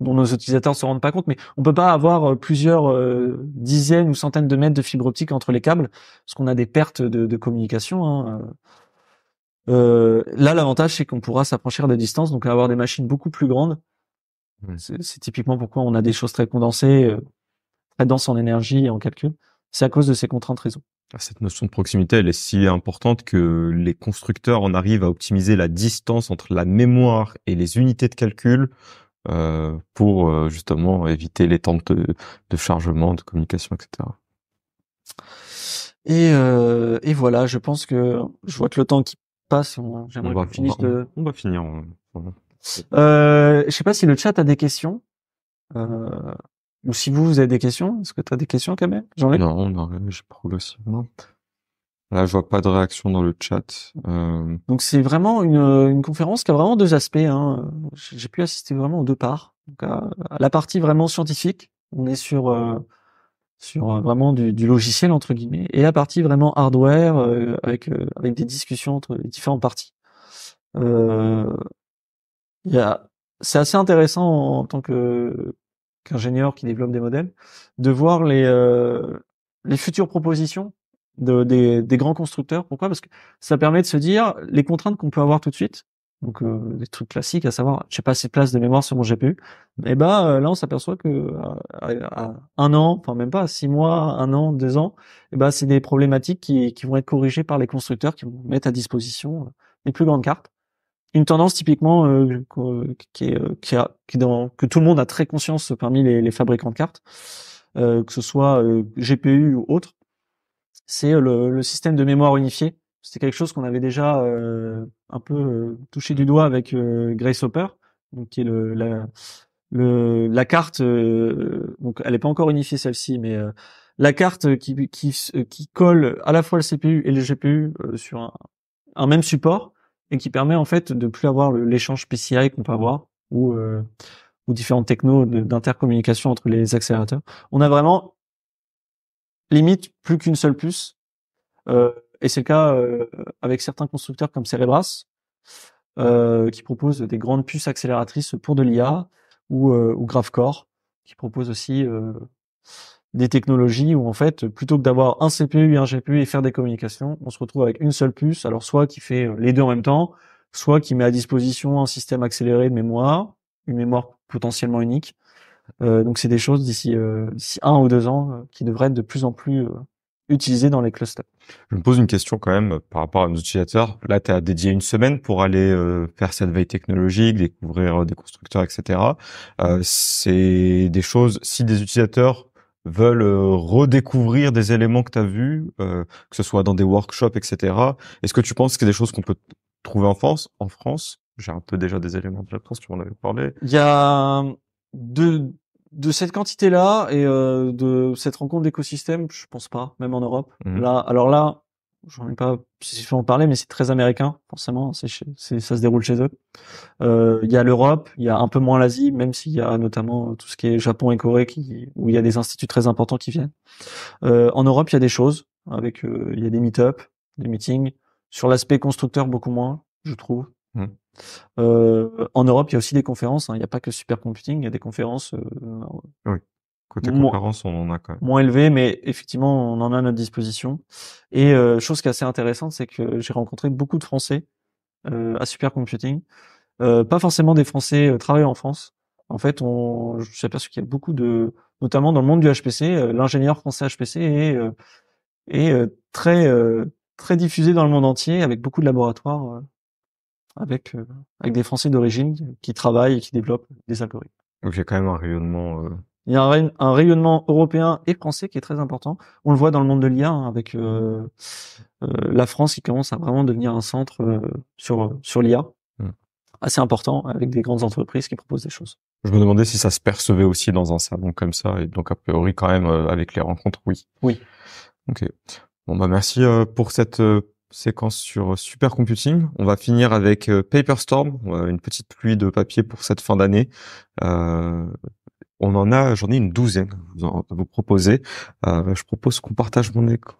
dont nos utilisateurs ne se rendent pas compte, mais on peut pas avoir euh, plusieurs euh, dizaines ou centaines de mètres de fibre optique entre les câbles, parce qu'on a des pertes de, communication. Hein, euh. là, l'avantage, c'est qu'on pourra s'approcher de distance, donc avoir des machines beaucoup plus grandes. C'est typiquement pourquoi on a des choses très condensées, très denses en énergie et en calcul. C'est à cause de ces contraintes réseau. Ah, cette notion de proximité, elle est si importante que les constructeurs en arrivent à optimiser la distance entre la mémoire et les unités de calcul euh, pour euh, justement éviter les temps de, de chargement, de communication, etc. Et, euh, et, voilà, je pense que je vois que le temps qui passe, j'aimerais qu'on finisse on va, de... On va finir. Euh, je sais pas si le chat a des questions. Euh, ou si vous, vous avez des questions. Est-ce que tu as des questions, Kamel J'en ai. Non, non, j'ai progressivement. Là, je vois pas de réaction dans le chat. Euh. Donc c'est vraiment une, euh, une, conférence qui a vraiment deux aspects. Hein. J'ai pu assister vraiment aux deux parts. Donc, à, la partie vraiment scientifique, on est sur euh, sur vraiment du, logiciel entre guillemets, et la partie vraiment hardware avec avec des discussions entre les différentes parties. Il y a, c'est assez intéressant en, tant que qu'ingénieur qui développe des modèles de voir les les futures propositions de, des, grands constructeurs. Pourquoi Parce que ça permet de se dire les contraintes qu'on peut avoir tout de suite. Donc des euh, trucs classiques, à savoir, je sais pas assez de place de mémoire sur mon GPU. Et eh ben euh, là, on s'aperçoit que à, un an, enfin même pas, à six mois, un an, deux ans, et eh ben c'est des problématiques qui, qui vont être corrigées par les constructeurs qui vont mettre à disposition euh, les plus grandes cartes. Une tendance typiquement qui qui dans, que tout le monde a très conscience parmi les, les fabricants de cartes, que ce soit GPU ou autre, c'est euh, le, système de mémoire unifié. C'était quelque chose qu'on avait déjà euh, un peu euh, touché du doigt avec euh, Grace Hopper, donc qui est le, la, la carte. donc elle n'est pas encore unifiée celle-ci, mais la carte qui, qui, qui colle à la fois le CPU et le GPU sur un, même support et qui permet en fait de plus avoir l'échange PCI qu'on peut avoir ou ou différentes technos d'intercommunication entre les accélérateurs. On a vraiment limite plus qu'une seule puce. Euh, et c'est le cas euh, avec certains constructeurs comme Cerebras, euh, qui proposent des grandes puces accélératrices pour de l'IA, ou, ou qui propose aussi des technologies où en fait, plutôt que d'avoir un CPU et un GPU et faire des communications, on se retrouve avec une seule puce, alors soit qui fait les deux en même temps, soit qui met à disposition un système accéléré de mémoire, une mémoire potentiellement unique, euh, donc c'est des choses d'ici euh, un ou deux ans euh, qui devraient être de plus en plus utilisées dans les clusters. Je me pose une question quand même par rapport à nos utilisateurs. Là, tu as dédié une semaine pour aller faire cette veille technologique, découvrir des constructeurs, etc. Euh, c'est des choses, si des utilisateurs veulent redécouvrir des éléments que tu as vus, que ce soit dans des workshops, etc., est-ce que tu penses que c'est des choses qu'on peut trouver en France En France, j'ai un peu déjà des éléments de la France, tu m'en avais parlé. Il y a deux, de cette quantité-là et euh, de cette rencontre d'écosystèmes, je pense pas, même en Europe. Mhm. Là, alors là, j'en ai pas suffisamment parlé, mais c'est très américain, forcément. Hein, c'est, ça se déroule chez eux. Euh, il y a l'Europe, il y a un peu moins l'Asie, même s'il y a notamment tout ce qui est Japon et Corée, qui, où il y a des instituts très importants qui viennent. Euh, en Europe, il y a des choses, avec il y a des meet-up, des meetings. Sur l'aspect constructeur, beaucoup moins, je trouve. Mhm. Euh, en Europe, il y a aussi des conférences. Hein. Il n'y a pas que supercomputing. Il y a des conférences. Euh, oui. Côté conférences, on en a quand même. Moins élevé, mais effectivement, on en a à notre disposition. Et euh, chose qui est assez intéressante, c'est que j'ai rencontré beaucoup de Français à supercomputing. pas forcément des Français travaillant en France. En fait, on, je suis qu'il y a beaucoup de, notamment dans le monde du HPC, l'ingénieur français HPC est, est très très diffusé dans le monde entier, avec beaucoup de laboratoires avec, euh, avec mmh. des Français d'origine qui travaillent et qui développent des algorithmes. Donc il y a quand même un rayonnement. Euh, il y a un, rayonnement européen et français qui est très important. On le voit dans le monde de l'IA hein, avec euh, la France qui commence à vraiment devenir un centre sur sur l'IA mmh. assez important avec des grandes entreprises qui proposent des choses. Je me demandais si ça se percevait aussi dans un salon comme ça et donc a priori quand même avec les rencontres oui. Oui. Ok. Bon bah merci pour cette séquence sur euh, supercomputing. On va finir avec euh, Paper Paperstorm, une petite pluie de papier pour cette fin d'année. Euh, on en a, j'en ai une douzaine à vous proposer. je propose qu'on partage mon écran.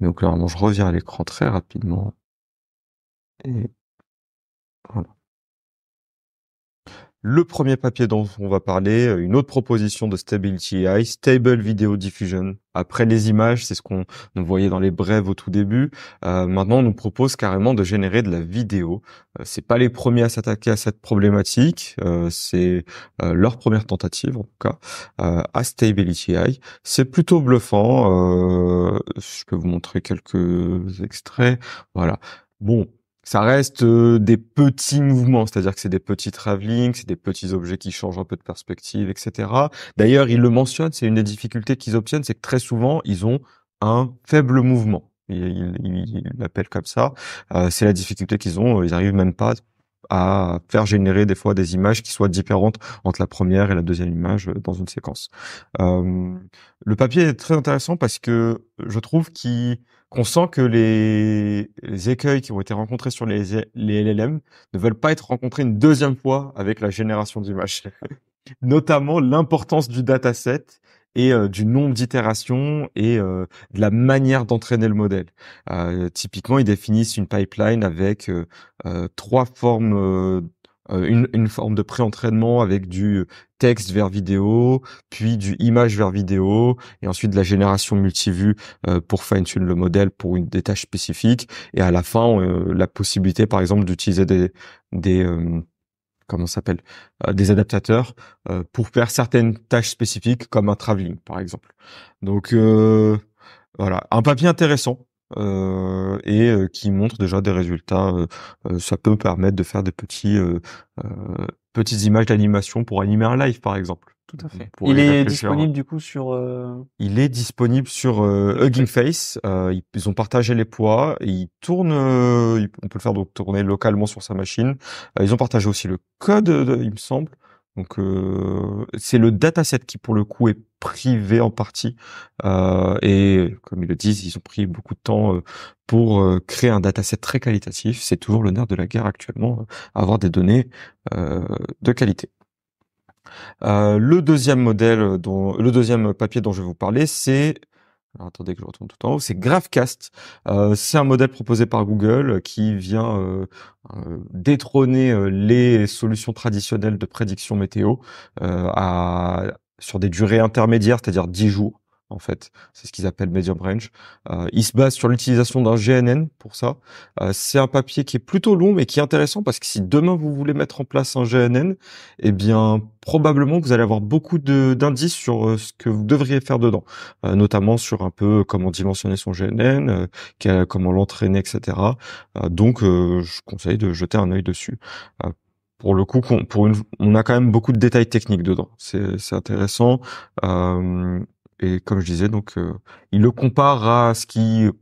Donc là, je reviens à l'écran très rapidement. Et voilà. Le premier papier dont on va parler, euh, une autre proposition de Stability AI, Stable Video Diffusion. Après les images, c'est ce qu'on voyait dans les brèves au tout début. Euh, maintenant, on nous propose carrément de générer de la vidéo. Euh, c'est pas les premiers à s'attaquer à cette problématique. Euh, c'est leur première tentative, en tout cas, à Stability AI. C'est plutôt bluffant. je peux vous montrer quelques extraits. Voilà. Bon, ça reste euh, des petits mouvements, c'est-à-dire que c'est des petits travelling, c'est des petits objets qui changent un peu de perspective, etc. D'ailleurs, ils le mentionnent, c'est une des difficultés qu'ils obtiennent, c'est que très souvent, ils ont un faible mouvement. Ils l'appellent comme ça. Euh, c'est la difficulté qu'ils ont, euh, ils arrivent même pas à faire générer des fois des images qui soient différentes entre la première et la deuxième image euh, dans une séquence. Euh, le papier est très intéressant parce que je trouve qu'on sent que les, écueils qui ont été rencontrés sur les, les LLM ne veulent pas être rencontrés une deuxième fois avec la génération d'images. Notamment l'importance du dataset et euh, du nombre d'itérations et euh, de la manière d'entraîner le modèle. Euh, typiquement, ils définissent une pipeline avec trois formes une, une, forme de pré-entraînement avec du texte vers vidéo, puis du image vers vidéo, et ensuite de la génération multivue pour fine-tune le modèle pour une des tâches spécifiques, et à la fin, la possibilité, par exemple, d'utiliser des, des, comment ça s'appelle, euh, des adaptateurs euh, pour faire certaines tâches spécifiques comme un traveling par exemple. Donc euh, voilà, un papier intéressant et qui montre déjà des résultats. ça peut permettre de faire des petits petites images d'animation pour animer un live, par exemple. Il est disponible du coup sur. Euh... Il est disponible sur euh, Hugging Face. Euh, ils ont partagé les poids. Ils tournent. Euh, on peut le faire donc tourner localement sur sa machine. ils ont partagé aussi le code, il me semble. Donc c'est le dataset qui pour le coup est privé en partie et comme ils le disent, ils ont pris beaucoup de temps pour créer un dataset très qualitatif. C'est toujours le nerf de la guerre actuellement, avoir des données de qualité. Euh, le deuxième modèle, dont, le deuxième papier dont je vais vous parler, c'est attendez que je tout en haut, c'est Graphcast. Euh, c'est un modèle proposé par Google qui vient euh, détrôner les solutions traditionnelles de prédiction météo à, sur des durées intermédiaires, c'est-à-dire 10 jours en fait. C'est ce qu'ils appellent medium range. Euh, se base sur l'utilisation d'un GNN pour ça. Euh, c'est un papier qui est plutôt long, mais qui est intéressant parce que si demain vous voulez mettre en place un GNN, eh bien probablement vous allez avoir beaucoup d'indices sur euh, ce que vous devriez faire dedans, euh, notamment sur un peu comment dimensionner son GNN, comment l'entraîner, etc. donc, je conseille de jeter un œil dessus pour le coup, pour une, on a quand même beaucoup de détails techniques dedans. C'est intéressant. Euh, et comme je disais, donc euh, il le compare à ce qu'ils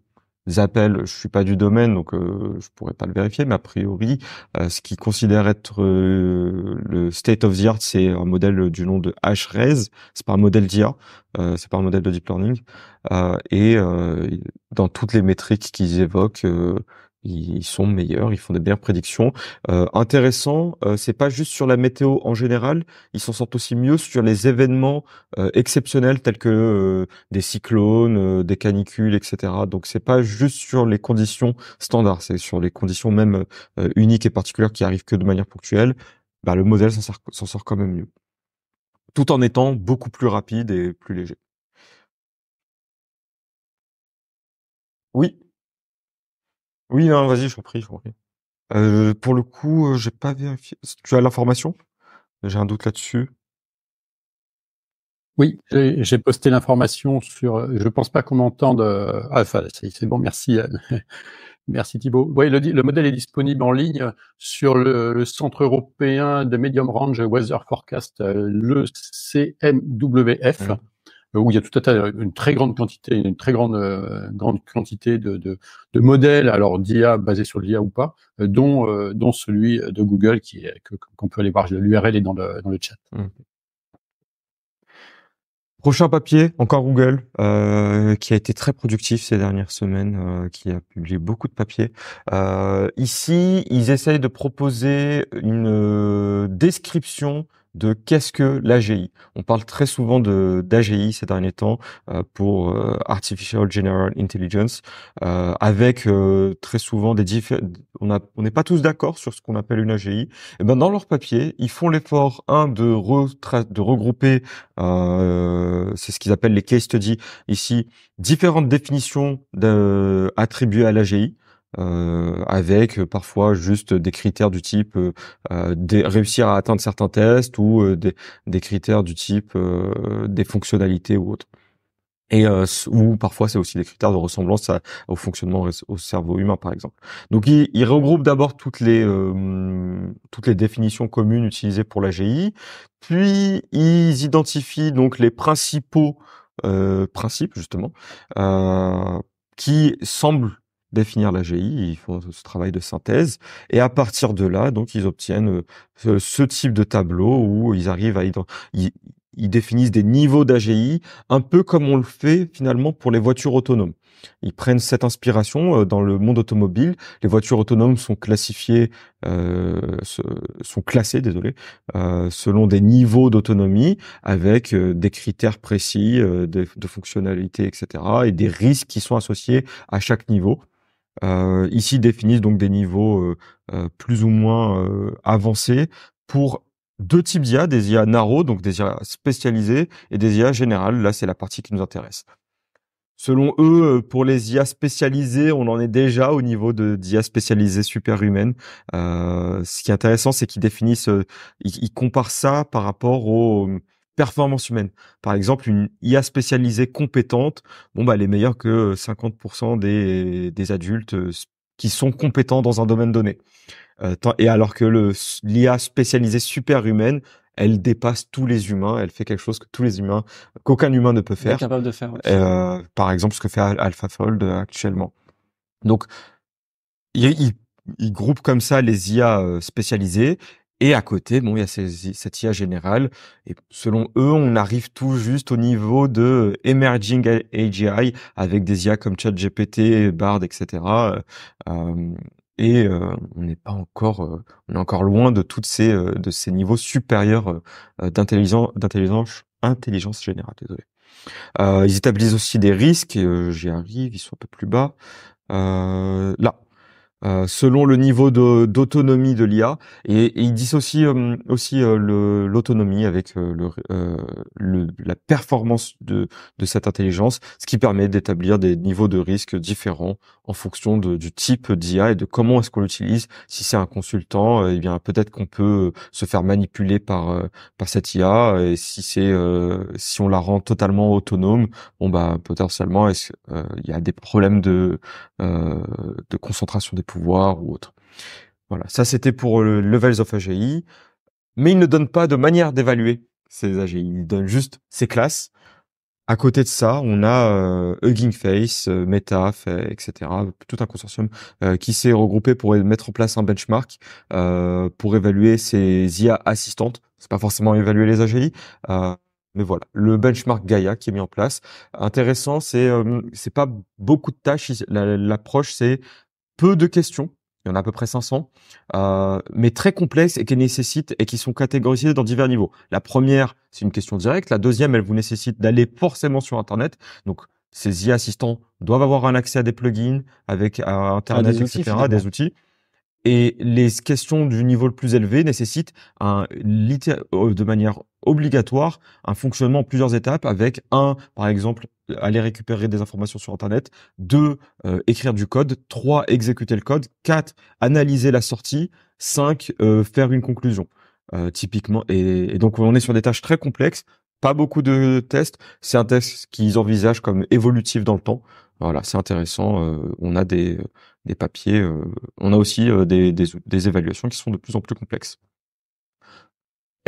appellent, je suis pas du domaine, donc je euh, je pourrais pas le vérifier, mais a priori, euh, ce qu'ils considèrent être le state of the art, c'est un modèle du nom de HRES, c'est pas un modèle d'IA, c'est pas un modèle de deep learning, et dans toutes les métriques qu'ils évoquent, ils sont meilleurs, ils font des meilleures prédictions. Euh, intéressant, euh, c'est pas juste sur la météo en général, ils s'en sortent aussi mieux sur les événements euh, exceptionnels tels que euh, des cyclones, des canicules, etc. Donc c'est pas juste sur les conditions standards, c'est sur les conditions même uniques et particulières qui arrivent que de manière ponctuelle. Bah, le modèle s'en sort quand même mieux, tout en étant beaucoup plus rapide et plus léger. Oui. Oui, non, vas-y, je repris. je euh, pour le coup, euh, j'ai pas vérifié. Tu as l'information? J'ai un doute là-dessus. Oui, j'ai posté l'information sur. Euh, je pense pas qu'on entende. ah, Enfin, c'est bon, merci, merci Thibault. Oui, le, le modèle est disponible en ligne sur le, Centre européen de Medium Range Weather Forecast, le CMWF. Mmh où il y a tout à fait une très grande quantité, une très grande, euh, grande quantité de, de, de modèles, alors d'IA basés sur l'IA ou pas, euh, dont, euh, dont celui de Google qui est, qu'on peut aller voir. L'URL est dans le, dans le chat. Mmh. Prochain papier, encore Google, qui a été très productif ces dernières semaines, qui a publié beaucoup de papiers. ici, ils essayent de proposer une description de qu'est-ce que l'AGI. On parle très souvent de d'AGI ces derniers temps euh, pour euh, artificial general intelligence, euh, avec très souvent des on on n'est pas tous d'accord sur ce qu'on appelle une AGI. Et eh ben dans leur papier, ils font l'effort un de de regrouper, c'est ce qu'ils appellent les case studies ici, différentes définitions attribuées à l'AGI euh, avec euh, parfois juste des critères du type euh, euh, des, réussir à atteindre certains tests ou des, critères du type des fonctionnalités ou autres. Et ou parfois c'est aussi des critères de ressemblance au fonctionnement au cerveau humain par exemple. Donc il, regroupent regroupe d'abord toutes les toutes les définitions communes utilisées pour la GI, puis ils identifient donc les principaux principes justement qui semblent définir l'AGI, ils font ce travail de synthèse, et à partir de là, donc ils obtiennent euh, ce, type de tableau où ils arrivent à ils, définissent des niveaux d'AGI, un peu comme on le fait finalement pour les voitures autonomes. Ils prennent cette inspiration euh, dans le monde automobile. Les voitures autonomes sont classifiées, euh, sont classées, désolé, selon des niveaux d'autonomie avec des critères précis de, de fonctionnalité, etc., et des risques qui sont associés à chaque niveau. Euh, ici définissent donc des niveaux euh, euh, plus ou moins avancés pour deux types d'IA, des IA narrow, donc des IA spécialisées, et des IA générales. Là, c'est la partie qui nous intéresse. Selon eux, pour les IA spécialisées, on en est déjà au niveau de d'IA spécialisées super Euh, ce qui est intéressant, c'est qu'ils définissent, ils, ils, comparent ça par rapport aux performance humaine. Par exemple, une IA spécialisée compétente, bon bah elle est meilleure que 50% des, des adultes euh, qui sont compétents dans un domaine donné. Euh, et alors que le l'IA spécialisée super humaine, elle dépasse tous les humains, elle fait quelque chose que tous les humains, qu'aucun humain ne peut faire. capable de faire. Euh, par exemple, ce que fait AlphaFold actuellement. Donc, il, il, il groupe comme ça les IA spécialisées et à côté, bon, il y a cette IA générale. Et selon eux, on arrive tout juste au niveau de euh, emerging AGI avec des IA comme ChatGPT, Bard, etc. et euh, euh, on n'est pas encore, on est encore loin de toutes ces, de ces niveaux supérieurs d'intelligence, d'intelligence, intelligence générale. ils établissent aussi des risques. j'y arrive. Ils sont un peu plus bas. là, euh, selon le niveau d'autonomie de, l'IA. Et, ils disent dissocie euh, aussi euh, l'autonomie avec le, le, la performance de, de, cette intelligence, ce qui permet d'établir des niveaux de risque différents en fonction de, du type d'IA et de comment est-ce qu'on l'utilise. Si c'est un consultant, eh bien peut-être qu'on peut se faire manipuler par par cette IA. Et si c'est si on la rend totalement autonome, bon bah potentiellement il y a des problèmes de de concentration des pouvoir ou autre. Voilà, ça c'était pour euh, le levels of AGI, mais il ne donne pas de manière d'évaluer ces AGI, il donne juste ses classes. À côté de ça, on a euh, Hugging Face, euh, Meta, etc., tout un consortium qui s'est regroupé pour mettre en place un benchmark pour évaluer ces IA assistantes. C'est pas forcément évaluer les AGI, mais voilà, le benchmark Gaia qui est mis en place. Intéressant, c'est c'est pas beaucoup de tâches. L'approche, c'est peu de questions. Il y en a à peu près 500, euh, mais très complexes et qui nécessitent et qui sont catégorisées dans divers niveaux. La première, c'est une question directe. La deuxième, elle vous nécessite d'aller forcément sur Internet. Donc, ces IA assistants doivent avoir un accès à des plugins, avec à euh, Internet, etc., des outils. Et les questions du niveau le plus élevé nécessitent un, euh, de manière obligatoire un fonctionnement en plusieurs étapes avec un, par exemple, aller récupérer des informations sur Internet. Deux, euh, écrire du code. Trois, exécuter le code. Quatre, analyser la sortie. Cinq, euh, faire une conclusion. Euh, typiquement, et, donc on est sur des tâches très complexes. Pas beaucoup de tests. C'est un test qu'ils envisagent comme évolutif dans le temps. Voilà, c'est intéressant. on a des, papiers. on a aussi des évaluations qui sont de plus en plus complexes.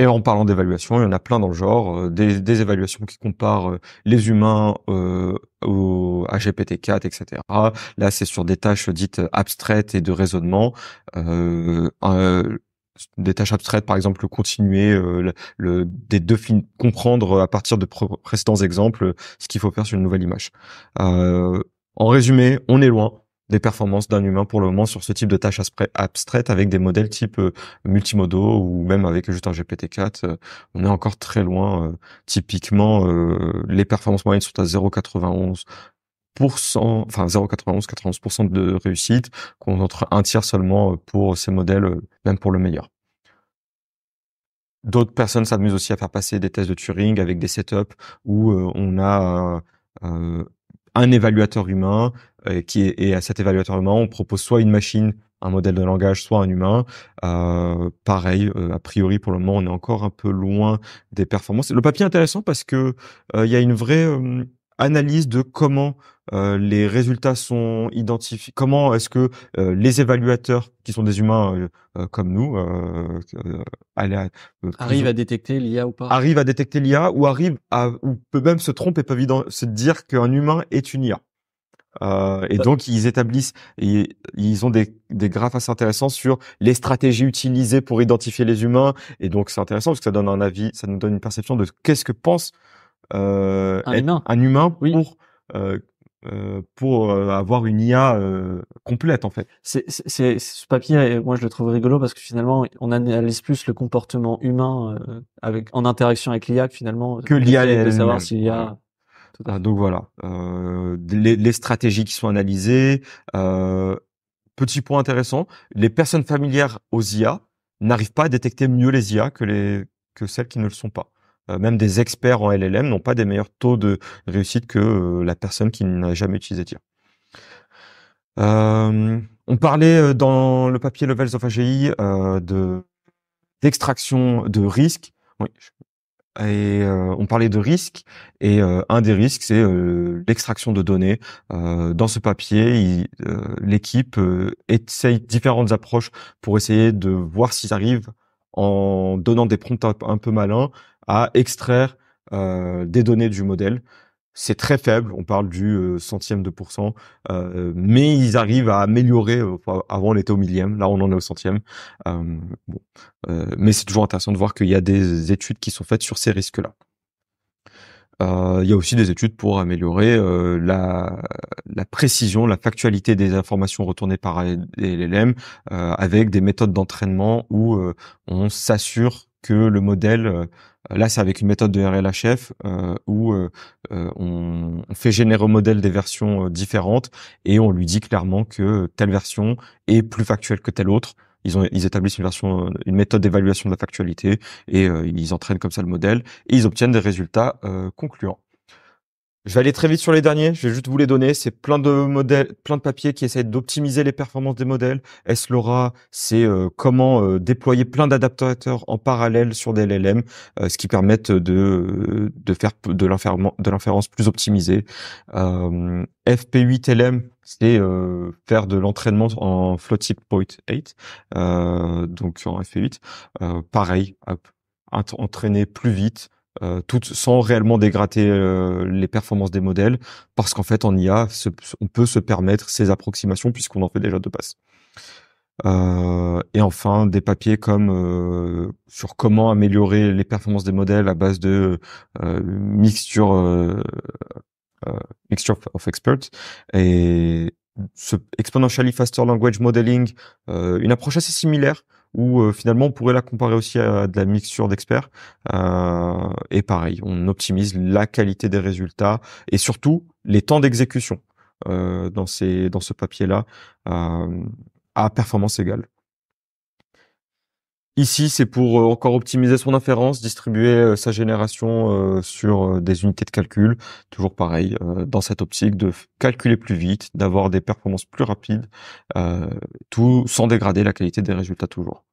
Et en parlant d'évaluation, il y en a plein dans le genre, euh, des, évaluations qui comparent euh, les humains euh, au, hgpt 4 etc. Là, c'est sur des tâches dites abstraites et de raisonnement. des tâches abstraites, par exemple, continuer, le, des deux comprendre à partir de précédents exemples ce qu'il faut faire sur une nouvelle image. en résumé, on est loin des performances d'un humain pour le moment sur ce type de tâches abstraites avec des modèles type euh, multimodaux ou même avec juste un GPT-4. Euh, on est encore très loin. Euh, typiquement, les performances moyennes sont à 0,91 enfin 0,91, 91% de réussite, contre un tiers seulement pour ces modèles, même pour le meilleur. D'autres personnes s'amusent aussi à faire passer des tests de Turing avec des setups où on a un évaluateur humain euh, qui est, et à cet évaluateur humain, on propose soit une machine, un modèle de langage, soit un humain. Euh, pareil, euh, a priori pour le moment, on est encore un peu loin des performances. Le papier est intéressant parce que il y a une vraie analyse de comment euh, les résultats sont identifiés, comment est-ce que euh, les évaluateurs, qui sont des humains euh, euh, comme nous, euh, arrivent à détecter l'IA ou pas Arrivent à détecter l'IA ou arrivent à, ou peut même se tromper et peuvent se dire qu'un humain est une IA. Euh, et bah donc ils établissent, ils ont des, des graphes assez intéressants sur les stratégies utilisées pour identifier les humains. Et donc c'est intéressant parce que ça donne un avis, ça nous donne une perception de qu'est-ce que pensent euh, un, humain. pour euh, euh, pour avoir une IA complète en fait. C'est ce papier, moi je le trouve rigolo parce que finalement on analyse plus le comportement humain avec en interaction avec l'IA que finalement que l'IA de savoir s'il y a ah, donc voilà, les, les, stratégies qui sont analysées. petit point intéressant, les personnes familières aux IA n'arrivent pas à détecter mieux les IA que, les, que celles qui ne le sont pas. Euh, même des experts en LLM n'ont pas des meilleurs taux de réussite que euh, la personne qui n'a jamais utilisé TIR. Euh, on parlait dans le papier Levels of AGI d'extraction de risques. Et on parlait de risques et un des risques c'est l'extraction de données. dans ce papier, l'équipe essaye différentes approches pour essayer de voir s'ils arrivent en donnant des prompts un, peu malins à extraire euh, des données du modèle. C'est très faible, on parle du euh, centième de pourcent, euh, mais ils arrivent à améliorer. Euh, avant, on était au millième, là, on en est au centième. mais c'est toujours intéressant de voir qu'il y a des études qui sont faites sur ces risques-là. Euh, il y a aussi des études pour améliorer euh, la, la, précision, la factualité des informations retournées par les LLM euh, avec des méthodes d'entraînement où on s'assure que le modèle, là c'est avec une méthode de RLHF euh, où on, on, fait générer au modèle des versions différentes et on lui dit clairement que telle version est plus factuelle que telle autre ils, ont, ils établissent une version, euh, une méthode d'évaluation de la factualité et euh, ils entraînent comme ça le modèle et ils obtiennent des résultats euh, concluants. Je vais aller très vite sur les derniers. Je vais juste vous les donner. C'est plein de modèles, plein de papiers qui essaient d'optimiser les performances des modèles. s l'aura c'est comment déployer plein d'adaptateurs en parallèle sur des LLM, ce qui permet de, de faire de l'inférence plus optimisée. FP8LM, c'est euh, faire de l'entraînement en float point 8, euh, donc en F8. Euh, pareil, entraîner plus vite, euh, tout, sans réellement dégrader euh, les performances des modèles, parce qu'en fait, en IA, on peut se permettre ces approximations puisqu'on en fait déjà de passes. et enfin, des papiers comme sur comment améliorer les performances des modèles à base de mixture euh, mixture of experts. Et ce exponentially faster language modeling, euh, une approche assez similaire où euh, finalement on pourrait la comparer aussi à, de la mixture d'experts. et pareil, on optimise la qualité des résultats et surtout les temps d'exécution dans, ces, dans ce papier-là à performance égale. Ici, c'est pour euh, encore optimiser son inférence, distribuer euh, sa génération euh, sur des unités de calcul. Toujours pareil, dans cette optique de calculer plus vite, d'avoir des performances plus rapides, tout sans dégrader la qualité des résultats toujours.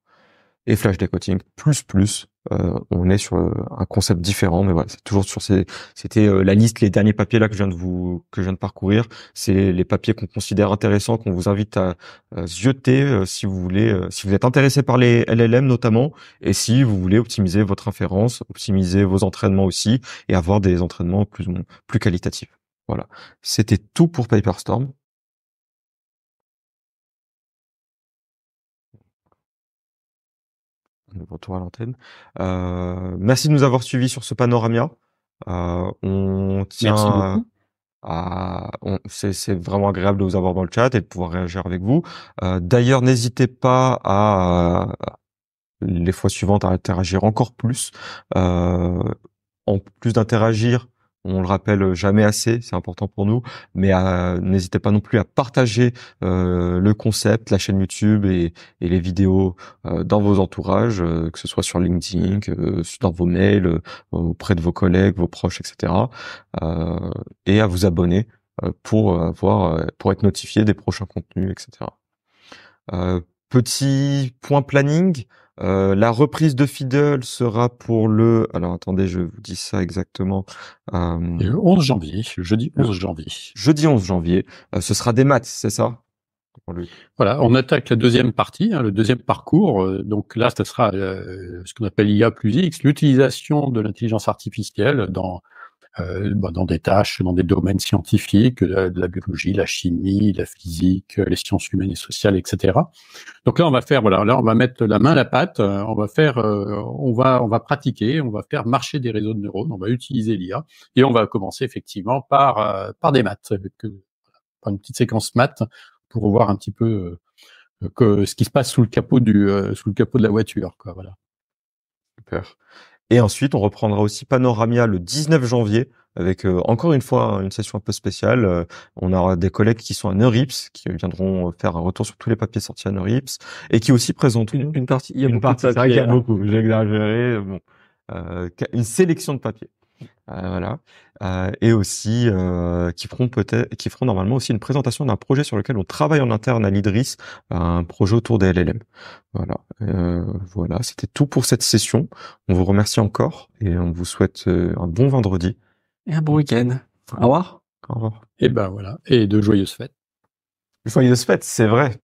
Et flash Decoding, plus plus euh, on est sur euh, un concept différent, mais voilà, c'est toujours sur ces. C'était euh, la liste, les derniers papiers là que je viens de vous que je viens de parcourir. C'est les papiers qu'on considère intéressants, qu'on vous invite à, à si vous voulez, si vous êtes intéressé par les LLM notamment, et si vous voulez optimiser votre inférence, optimiser vos entraînements aussi, et avoir des entraînements plus plus qualitatifs. Voilà, c'était tout pour Paperstorm. de retour à l'antenne. Euh, merci de nous avoir suivis sur ce panoramia. Euh, on tient à, c'est, vraiment agréable de vous avoir dans le chat et de pouvoir réagir avec vous. Euh, d'ailleurs, n'hésitez pas à, les fois suivantes à interagir encore plus. Euh, en plus d'interagir, on le rappelle jamais assez, c'est important pour nous. Mais euh, n'hésitez pas non plus à partager euh, le concept, la chaîne YouTube et, les vidéos euh, dans vos entourages, que ce soit sur LinkedIn, dans vos mails, auprès de vos collègues, vos proches, etc. et à vous abonner pour avoir, pour être notifié des prochains contenus, etc. petit point planning. Euh, la reprise de Fiddle sera pour le. Alors attendez, je vous dis ça exactement. 11 euh, janvier, jeudi 11 janvier. Jeudi 11 janvier. Euh, ce sera des maths, c'est ça Voilà, on attaque la deuxième partie, hein, le deuxième parcours. donc là, ce sera ce qu'on appelle IA plus X, l'utilisation de l'intelligence artificielle dans euh, bah, dans des tâches, dans des domaines scientifiques, euh, de la biologie, la chimie, la physique, euh, les sciences humaines et sociales, etc. Donc là, on va faire, voilà, là, on va mettre la main à la pâte, on va faire, on va, on va pratiquer, on va faire marcher des réseaux de neurones, on va utiliser l'IA et on va commencer effectivement par, par des maths, par une petite séquence maths pour voir un petit peu que, ce qui se passe sous le capot du, sous le capot de la voiture, quoi, voilà. Super. Et ensuite, on reprendra aussi Panoramia le 19 janvier avec euh, encore une fois une session un peu spéciale. Euh, on aura des collègues qui sont à Neurips, qui viendront euh, faire un retour sur tous les papiers sortis à Neurips, et qui aussi présentent une, partie. Il y a une beaucoup. Ah, J'ai exagéré. Bon, une sélection de papiers. voilà. Euh, et aussi euh, qui feront peut-être, qui feront normalement aussi une présentation d'un projet sur lequel on travaille en interne à l'IDRIS, un projet autour des LLM. Voilà, euh, voilà, c'était tout pour cette session. On vous remercie encore et on vous souhaite un bon vendredi et un bon week-end. Au revoir. Au revoir. Et ben voilà, et de joyeuses fêtes. Joyeuses fêtes, c'est vrai.